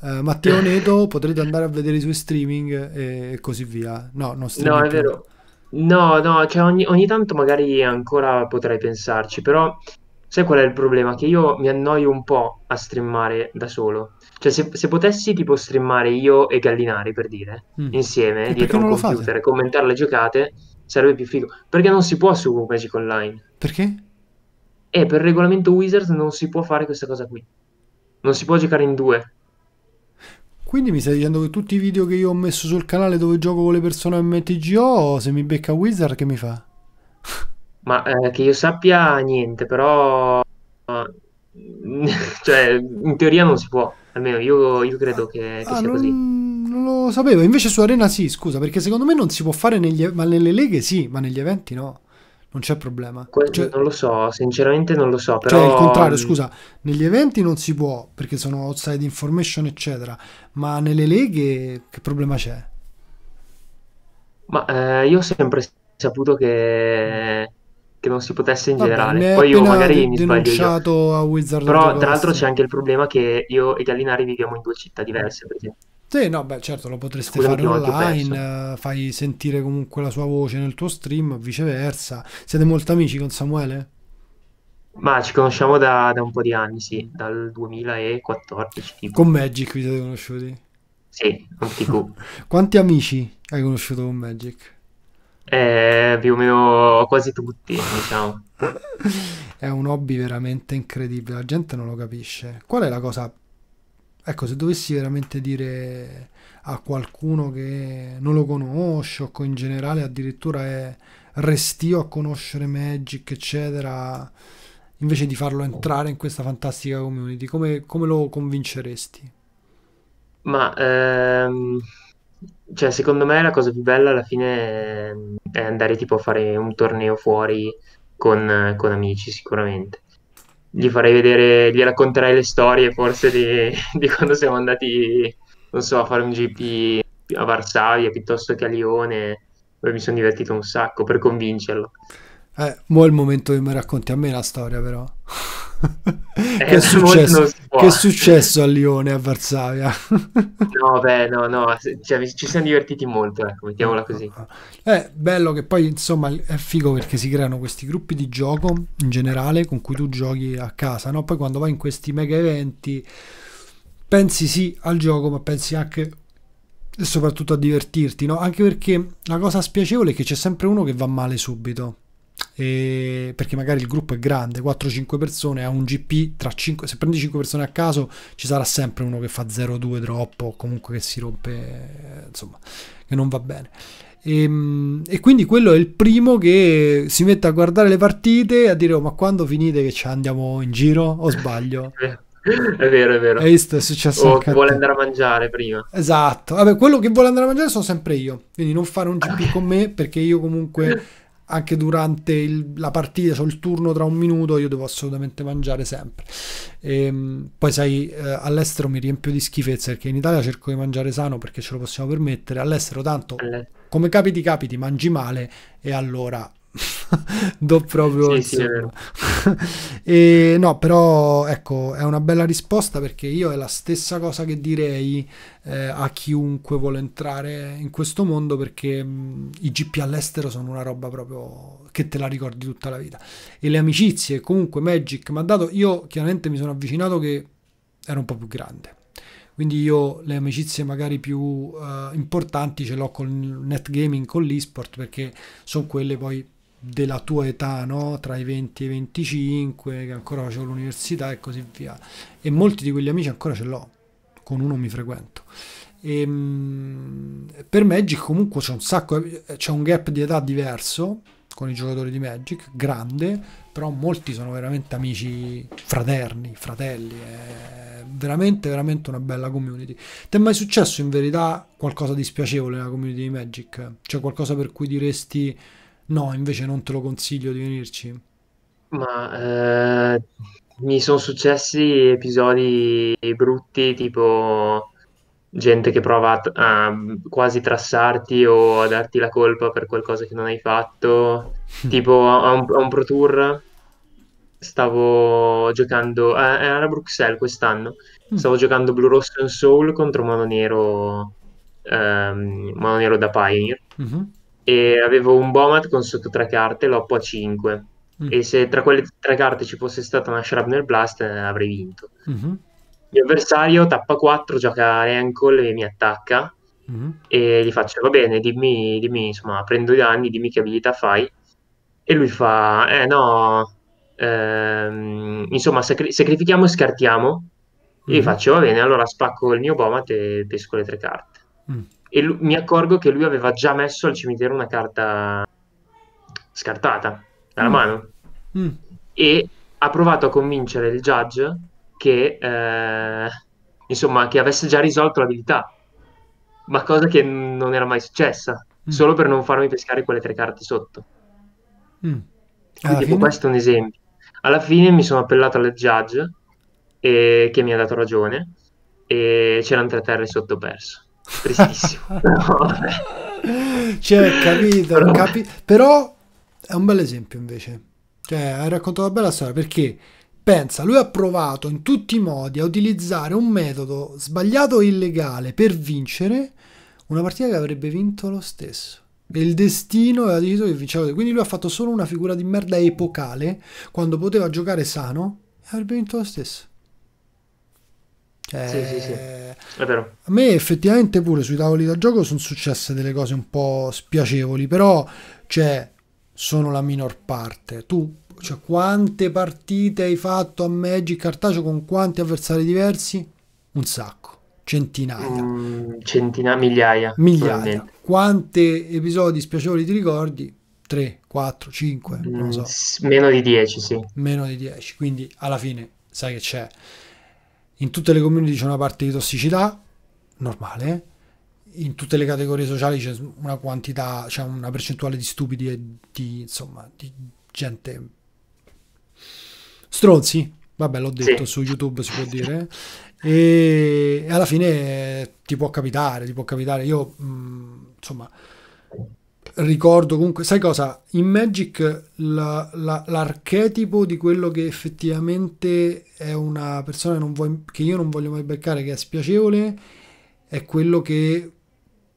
Uh, Matteo Neto potrete andare a vedere i suoi streaming e così via. No, non streaming. No, è vero. No, no, cioè ogni, ogni, tanto magari ancora potrei pensarci, però Sai qual è il problema? Che io mi annoio un po' a streamare da solo. Cioè, se, se potessi tipo streamare io e Gallinari, per dire, mm. insieme, e dietro un computer e commentare le giocate, sarebbe più figo. Perché non si può su Magic Online. Perché? Eh, per regolamento Wizard non si può fare questa cosa qui. Non si può giocare in due. Quindi mi stai dicendo che tutti i video che io ho messo sul canale dove gioco con le persone MTGO, se mi becca Wizard, che mi fa? Ma eh, che io sappia niente, però cioè, in teoria non si può, almeno io, io credo che, che ah, sia così. Non lo sapevo, invece su Arena sì, scusa, perché secondo me non si può fare negli, ma nelle leghe sì, ma negli eventi no. Non c'è problema. cioè, non lo so, sinceramente non lo so. Cioè, il contrario, scusa, negli eventi non si può perché sono outside information, eccetera, ma nelle leghe che problema c'è? Ma eh, io ho sempre saputo che che non si potesse in Vabbè, generale. Poi io magari mi sbaglio. A Wizard Però, tra l'altro, c'è anche il problema che io e Gallinari viviamo in due città diverse. Perché... Sì, no, beh, certo, lo potresti Scusami, fare online, eh, fai sentire comunque la sua voce nel tuo stream, viceversa. Siete molto amici con Samuele? Ma ci conosciamo da, da un po' di anni, sì, dal 2014. Tipo. Con Magic vi siete conosciuti? Sì, con TQ. Quanti amici hai conosciuto con Magic? Eh, più o meno quasi tutti, diciamo. è un hobby veramente incredibile, la gente non lo capisce. Qual è la cosa... Ecco, se dovessi veramente dire a qualcuno che non lo conosce o che in generale addirittura è restio a conoscere Magic, eccetera, invece di farlo entrare in questa fantastica community, come, come lo convinceresti? Ma... Ehm cioè, secondo me la cosa più bella alla fine è andare tipo a fare un torneo fuori con, con amici, sicuramente. Gli farei vedere, gli racconterei le storie forse di, di quando siamo andati, non so, a fare un GP a Varsavia piuttosto che a Lione, dove mi sono divertito un sacco per convincerlo. Eh, mo è il momento che mi racconti a me la storia, però. Eh, che, è successo, che, è successo, a Lione a Varsavia? no, beh, no, no, cioè, ci siamo divertiti molto, ecco, mettiamola così. È eh, bello che poi, insomma, è figo perché si creano questi gruppi di gioco in generale con cui tu giochi a casa, no? Poi quando vai in questi mega eventi pensi sì al gioco, ma pensi anche e soprattutto a divertirti, no? Anche perché la cosa spiacevole è che c'è sempre uno che va male subito eh, perché magari il gruppo è grande, 4-5 persone, a un GP, tra 5, se prendi 5 persone a caso ci sarà sempre uno che fa 0-2 troppo o comunque che si rompe, eh, insomma, che non va bene. E, ehm, e, quindi quello è il primo che si mette a guardare le partite e a dire: oh, Ma quando finite che ci andiamo in giro? O sbaglio? è vero, è vero. Hai visto? È successo oh, anche vuole andare a mangiare prima. Esatto. Vabbè, quello che vuole andare a mangiare sono sempre io. Quindi non fare un GP con me perché io comunque anche durante il, la partita, cioè il turno tra un minuto, io devo assolutamente mangiare sempre. E, ehm, poi sai, eh, all'estero mi riempio di schifezze perché in Italia cerco di mangiare sano perché ce lo possiamo permettere, all'estero tanto come capiti capiti mangi male e allora do proprio sì, sì, e no però ecco è una bella risposta perché io è la stessa cosa che direi eh, a chiunque vuole entrare in questo mondo perché mh, i GP all'estero sono una roba proprio che te la ricordi tutta la vita e le amicizie comunque Magic mi ha dato io chiaramente mi sono avvicinato che era un po' più grande quindi io le amicizie magari più uh, importanti ce l'ho con il net gaming, con l'esport perché sono quelle poi della tua età, no? tra i 20 e i 25, che ancora facevo l'università e così via. E molti di quegli amici ancora ce l'ho, con uno mi frequento. E, ehm, per Magic comunque c'è un sacco, c'è un gap di età diverso con i giocatori di Magic, grande, però molti sono veramente amici fraterni, fratelli, è veramente, veramente una bella community. Ti è mai successo in verità qualcosa di spiacevole nella community di Magic? C'è qualcosa per cui diresti No, invece non te lo consiglio di venirci. Ma eh, mi sono successi episodi brutti, tipo gente che prova a, a mm, quasi trassarti o a darti la colpa per qualcosa che non hai fatto. tipo a un, a un Pro Tour stavo giocando, eh, era a Bruxelles quest'anno, mm. stavo mm. giocando Blue Rose and Soul contro Mano Nero, ehm, Mono Nero da Pioneer. Mm-hmm e avevo un Bomat con sotto tre carte, l'Oppo a 5. Mm. E se tra quelle tre carte ci fosse stata una Shrapnel Blast eh, avrei vinto. Mm-hmm. Il mio avversario tappa 4, gioca Rankle e mi attacca. Mm-hmm. E gli faccio, va bene, dimmi, dimmi, insomma, prendo i danni, dimmi che abilità fai. E lui fa, eh no, ehm, insomma, sacri- sacrifichiamo e scartiamo. Mm-hmm. E gli mm-hmm. faccio, va bene, allora spacco il mio Bomat e pesco le tre carte. Mm e l- mi accorgo che lui aveva già messo al cimitero una carta scartata dalla mm. mano mm. e ha provato a convincere il judge che eh, insomma che avesse già risolto l'abilità ma cosa che non era mai successa mm. solo per non farmi pescare quelle tre carte sotto mm. quindi questo è un esempio alla fine mi sono appellato al judge e, eh, che mi ha dato ragione e c'erano tre terre sotto perso cioè, capito, però... Capi... però è un bel esempio invece. Cioè, hai raccontato una bella storia perché pensa, lui ha provato in tutti i modi a utilizzare un metodo sbagliato e illegale per vincere una partita che avrebbe vinto lo stesso. il destino aveva deciso che vinceva Quindi lui ha fatto solo una figura di merda epocale quando poteva giocare sano e avrebbe vinto lo stesso. Cioè, sì, sì, sì. È vero. A me effettivamente pure sui tavoli da gioco sono successe delle cose un po' spiacevoli, però cioè, sono la minor parte. Tu cioè, quante partite hai fatto a Magic Cartaceo con quanti avversari diversi? Un sacco. Centinaia. Mm, centinaia, migliaia. Migliaia. Quante episodi spiacevoli ti ricordi? 3, 4, 5, mm, non so. Meno di 10, sì. Meno di 10, quindi alla fine sai che c'è. In tutte le community c'è una parte di tossicità, normale. In tutte le categorie sociali c'è una quantità, c'è una percentuale di stupidi e di, insomma, di gente stronzi. Vabbè, l'ho detto, sì. su YouTube si può dire. E alla fine ti può capitare, ti può capitare. Io, mh, mm, insomma, ricordo comunque, sai cosa? In Magic la, la, l'archetipo di quello che effettivamente è una persona che, vuoi, che, io non voglio mai beccare, che è spiacevole, è quello che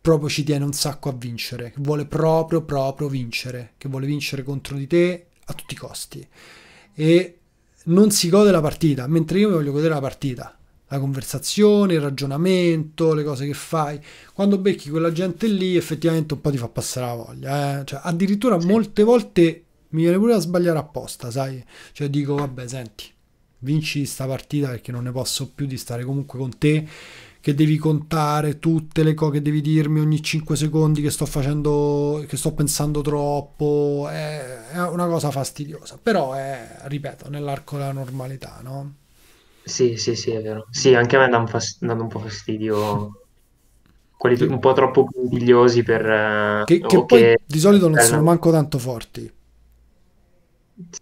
proprio ci tiene un sacco a vincere, che vuole proprio, proprio vincere, che vuole vincere contro di te a tutti i costi. E non si gode la partita, mentre io mi voglio godere la partita la conversazione, il ragionamento, le cose che fai. Quando becchi quella gente lì, effettivamente un po' ti fa passare la voglia. Eh? Cioè, addirittura sì. molte volte mi viene pure a sbagliare apposta, sai? Cioè dico, vabbè, senti, vinci sta partita perché non ne posso più di stare comunque con te che devi contare tutte le cose che devi dirmi ogni 5 secondi che sto facendo che sto pensando troppo è, è una cosa fastidiosa però è eh, ripeto nell'arco della normalità no? Sì, sì, sì, è vero. Sì, anche a me danno, fas- danno un po' fastidio quelli un po' troppo puntigliosi per... Eh, che, che poi che... di solito non eh, sono manco tanto forti.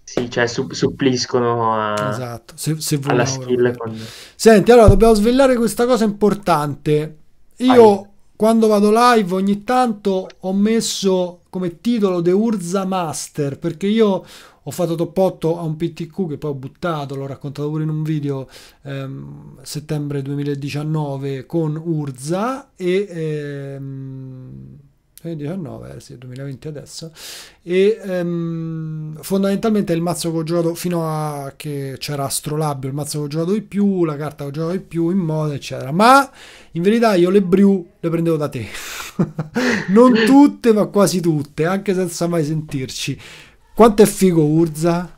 Sì, cioè su- suppliscono a... esatto. se, se alla skill. Con... Senti, allora dobbiamo svelare questa cosa importante. Io Vai. quando vado live ogni tanto ho messo come titolo The Urza Master perché io ho fatto toppotto a un PTQ che poi ho buttato, l'ho raccontato pure in un video ehm, settembre 2019 con Urza e... Ehm, 2019, eh, sì, 2020 adesso. E ehm, fondamentalmente il mazzo che ho giocato fino a che c'era Astrolabio, il mazzo che ho giocato di più, la carta che ho giocato di più, in moda, eccetera. Ma in verità io le brew le prendevo da te. non tutte, ma quasi tutte, anche senza mai sentirci. Quanto è figo Urza?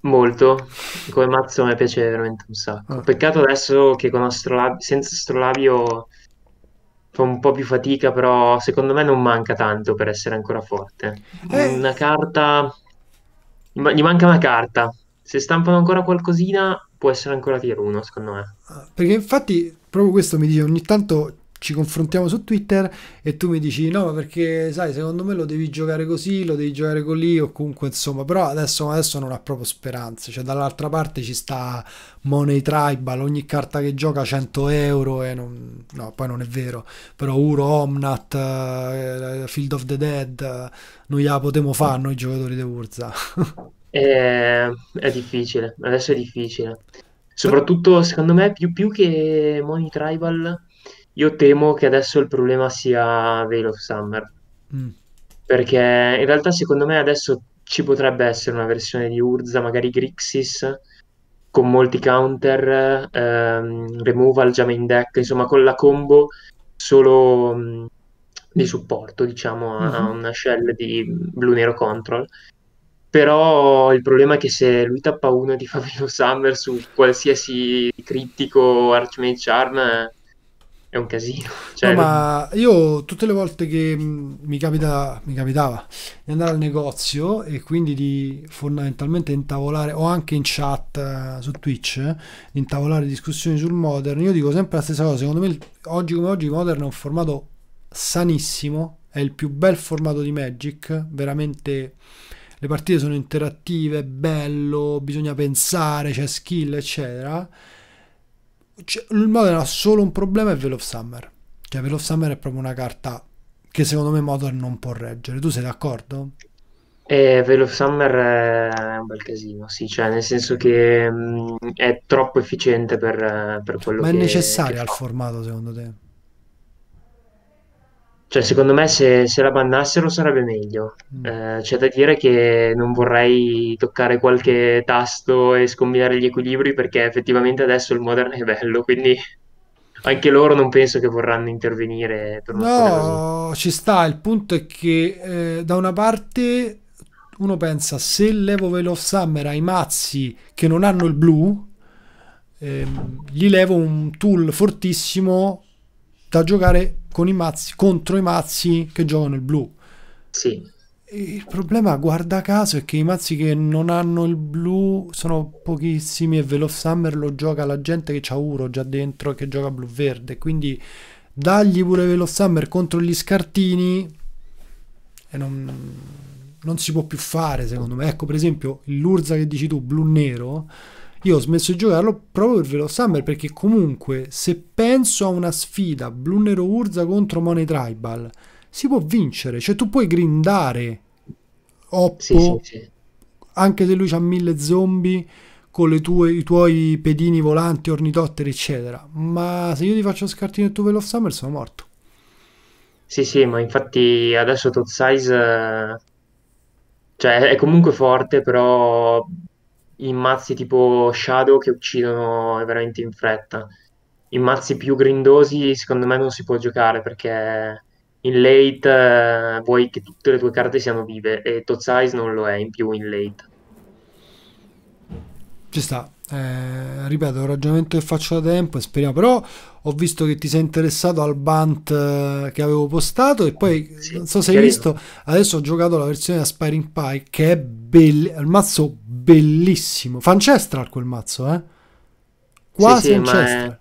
Molto, come mazzo mi piace veramente un sacco. Ah. Peccato adesso che con Astrolab- senza Astrolabio fa un po' più fatica, però secondo me non manca tanto per essere ancora forte. Eh. Una carta... Gli manca una carta. Se stampano ancora qualcosina può essere ancora tier 1, secondo me. Ah, perché infatti proprio questo mi dice, ogni tanto ci confrontiamo su Twitter e tu mi dici no perché sai secondo me lo devi giocare così, lo devi giocare con lì o comunque insomma però adesso, adesso non ha proprio speranze, cioè dall'altra parte ci sta Money Tribal, ogni carta che gioca 100 euro e non, no poi non è vero, però Uro, Omnat, eh, Field of the Dead, eh, non gliela potremo fare noi giocatori di Urza. è, eh, è difficile, adesso è difficile. Soprattutto secondo me più, più che Money Tribal io temo che adesso il problema sia Veil of Summer. Mm. Perché in realtà secondo me adesso ci potrebbe essere una versione di Urza, magari Grixis, con molti counter, ehm, removal già main deck, insomma con la combo solo mh, mm, di supporto, diciamo, a, mm-hmm. una shell di blu-nero control. Però il problema è che se lui tappa uno di Fabio Summer su qualsiasi critico Archmage Charm è un casino. Cioè, no, ma io tutte le volte che mm, mi, capita, mi capitava di andare al negozio e quindi di fondamentalmente intavolare, o anche in chat eh, su Twitch, di intavolare discussioni sul Modern, io dico sempre la stessa cosa. Secondo me, oggi come oggi, Modern è un formato sanissimo, è il più bel formato di Magic, veramente. Le partite sono interattive, bello, bisogna pensare, c'è skill, eccetera cioè, il Modern ha solo un problema è Veil of Summer. Cioè Veil of Summer è proprio una carta che secondo me Modern non può reggere. Tu sei d'accordo? Eh, Veil of Summer è un bel casino, sì, cioè nel senso che mh, mm, è troppo efficiente per, per quello Ma che... Ma è necessario che al formato secondo te? Cioè, eh. secondo me se, se la bannassero sarebbe meglio. Mm. Eh, c'è da dire che non vorrei toccare qualche tasto e scombinare gli equilibri perché effettivamente adesso il modern è bello, quindi anche loro non penso che vorranno intervenire. Per no, così. ci sta. Il punto è che eh, da una parte uno pensa se levo Velo of Summer ai mazzi che non hanno il blu, ehm, gli levo un tool fortissimo da giocare con i mazzi, contro i mazzi che giocano il blu. Sì. Il problema, guarda caso, è che i mazzi che non hanno il blu sono pochissimi e Velo lo gioca la gente che c'ha Uro già dentro e che gioca blu-verde. Quindi dagli pure Velo contro gli scartini e non, non si può più fare, secondo me. Ecco, per esempio, l'Urza che dici tu, blu-nero io ho smesso di giocarlo proprio per Velo Summer perché comunque se penso a una sfida blu nero Urza contro Money Tribal si può vincere, cioè tu puoi grindare Oppo sì, sì, sì. anche se lui ha mille zombie con tue, i tuoi pedini volanti, ornitotteri eccetera, ma se io ti faccio scartino il tuo Velo Summer sono morto. Sì, sì, ma infatti adesso Tot Size eh, cioè, è comunque forte, però in mazzi tipo Shadow che uccidono veramente in fretta. In mazzi più grindosi secondo me non si può giocare perché in late eh, vuoi che tutte le tue carte siano vive e Totsize non lo è in più in late. Ci sta, eh, ripeto, è un ragionamento che faccio da tempo e speriamo, però ho visto che ti sei interessato al Bant eh, che avevo postato e poi, sì, non so se hai visto, adesso ho giocato la versione Aspiring Pie che è bell- il mazzo bellissimo. Fa ancestral quel mazzo, eh? Quasi sì, sì, ancestral.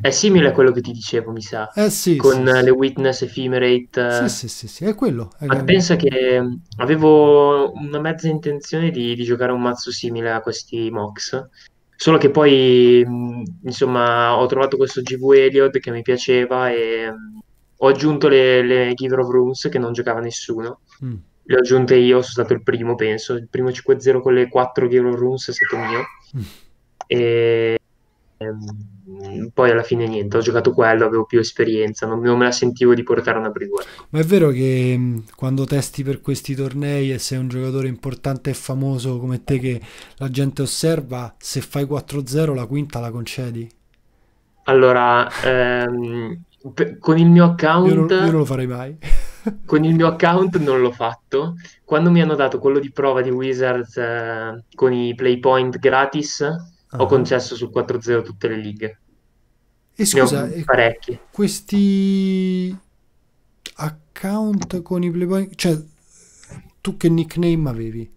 È simile a quello che ti dicevo, mi sa. Eh sì. Con sì, le sì. witness ephemerate. Eh. Sì, sì, sì, sì, è quello. È Ma ah, pensa che mm, avevo una mezza intenzione di, di giocare un mazzo simile a questi mox. Solo che poi, mm, insomma, ho trovato questo GV Eliod che mi piaceva e mm, ho aggiunto le, le Giver of Runes che non giocava nessuno. Mm. Le ho aggiunte io, sono stato il primo, penso. Il primo 5-0 con le 4 Giver of Runes è stato mio. Mm. E... Ehm, Mm, poi alla fine niente, ho giocato quello, avevo più esperienza, non, non me la sentivo di portare una Briguard. Ma è vero che mm, quando testi per questi tornei e sei un giocatore importante e famoso come te che la gente osserva, se fai 4-0 la quinta la concedi? Allora, ehm, per, con il mio account... Io non, io non lo farei mai. con il mio account non l'ho fatto. Quando mi hanno dato quello di prova di Wizards eh, con i playpoint point gratis, ah. ho concesso sul 4-0 tutte le lighe. E scusa, e parecchi. questi account con i Playboy, cioè tu che nickname avevi?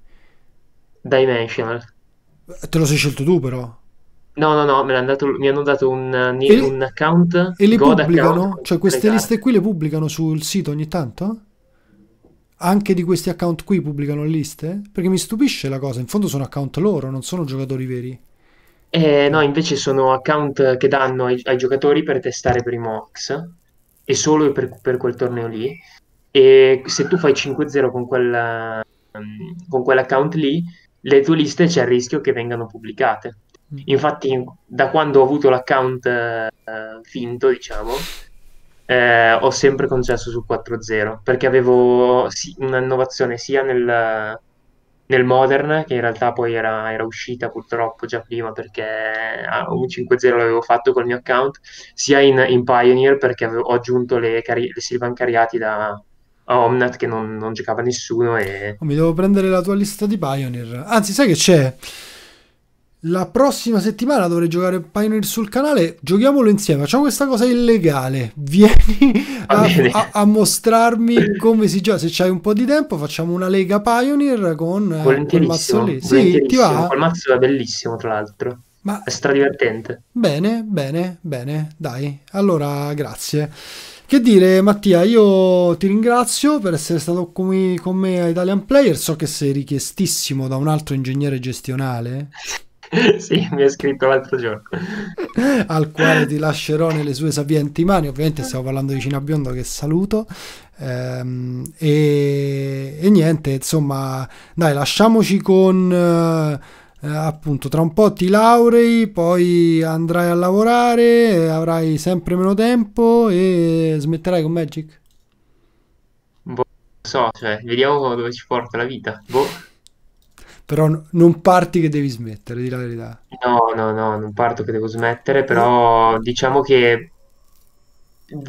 Dimensional. Te lo sei scelto tu però? No, no, no, hanno dato, mi hanno dato un, e, un account. E li pubblicano? cioè queste liste qui le pubblicano sul sito ogni tanto? Anche di questi account qui pubblicano liste? Perché mi stupisce la cosa, in fondo sono account loro, non sono giocatori veri. Eh, no, invece sono account che danno ai, ai giocatori per testare per i mocks e solo per, per, quel torneo lì. E se tu fai 5-0 con, quella, ehm, con quell'account lì, le tue liste c'è il rischio che vengano pubblicate. Mm. Infatti, da quando ho avuto l'account eh, finto, diciamo, eh, ho sempre concesso su 4-0 perché avevo sì, un'innovazione sia nel, nel Modern, che in realtà poi era, era uscita purtroppo già prima perché ah, un 5-0 l'avevo fatto col mio account, sia in, in Pioneer perché avevo, ho aggiunto le, cari- le Silvan Cariati da, Omnat che non, non giocava nessuno. E... mi devo prendere la tua lista di Pioneer. Anzi, sai che c'è? La prossima settimana dovrei giocare Pioneer sul canale. Giochiamolo insieme. Facciamo questa cosa illegale. Vieni a, a, a mostrarmi come si gioca. Se c'hai un po' di tempo, facciamo una lega Pioneer con il mazzo lì. Sì, ti va. Quel mazzo è bellissimo, tra l'altro. Ma... È divertente. Bene, bene, bene. Dai, allora grazie. Che dire, Mattia, io ti ringrazio per essere stato qui con me a Italian Player. So che sei richiestissimo da un altro ingegnere gestionale. sì, mi ha scritto l'altro giorno. Al quale ti lascerò nelle sue sapienti mani. Ovviamente stiamo parlando di Cina Biondo che saluto. Ehm, e, e, niente, insomma, dai, lasciamoci con... Eh, eh, appunto tra un po' ti laurei poi andrai a lavorare avrai sempre meno tempo e smetterai con Magic boh, so cioè vediamo dove ci porta la vita boh però non parti che devi smettere, di la verità. No, no, no, non parto che devo smettere, però eh. diciamo che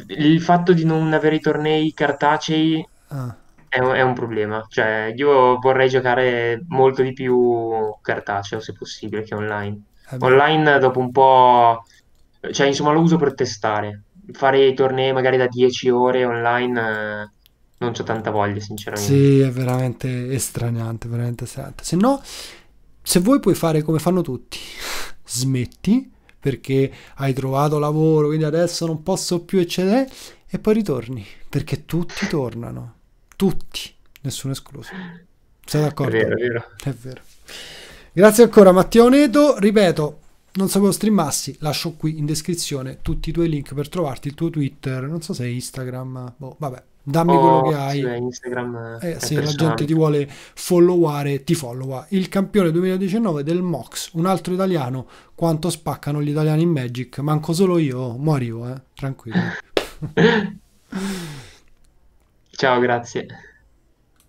il fatto di non avere i tornei cartacei ah. è, è, un problema. Cioè, io vorrei giocare molto di più cartaceo, se possibile, che online. Ah, online dopo un po'... Cioè, insomma, lo uso per testare. Fare i tornei magari da 10 ore online eh, non c'ho tanta voglia, sinceramente. Sì, è veramente estraneante, veramente estraneante. Se no, se vuoi puoi fare come fanno tutti, smetti perché hai trovato lavoro, quindi adesso non posso più eccedere e poi ritorni, perché tutti tornano, tutti, nessuno escluso. Sei d'accordo? È vero, è vero. È vero. Grazie ancora Matteo Neto, ripeto, non sapevo streamarsi, lascio qui in descrizione tutti i tuoi link per trovarti, il tuo Twitter, non so se è Instagram, boh, vabbè, dammi oh, quello che hai. Instagram eh, eh se la gente ti vuole followare, ti followa. Il campione 2019 del Mox, un altro italiano, quanto spaccano gli italiani in Magic, manco solo io, morivo, eh, tranquillo. Ciao, grazie.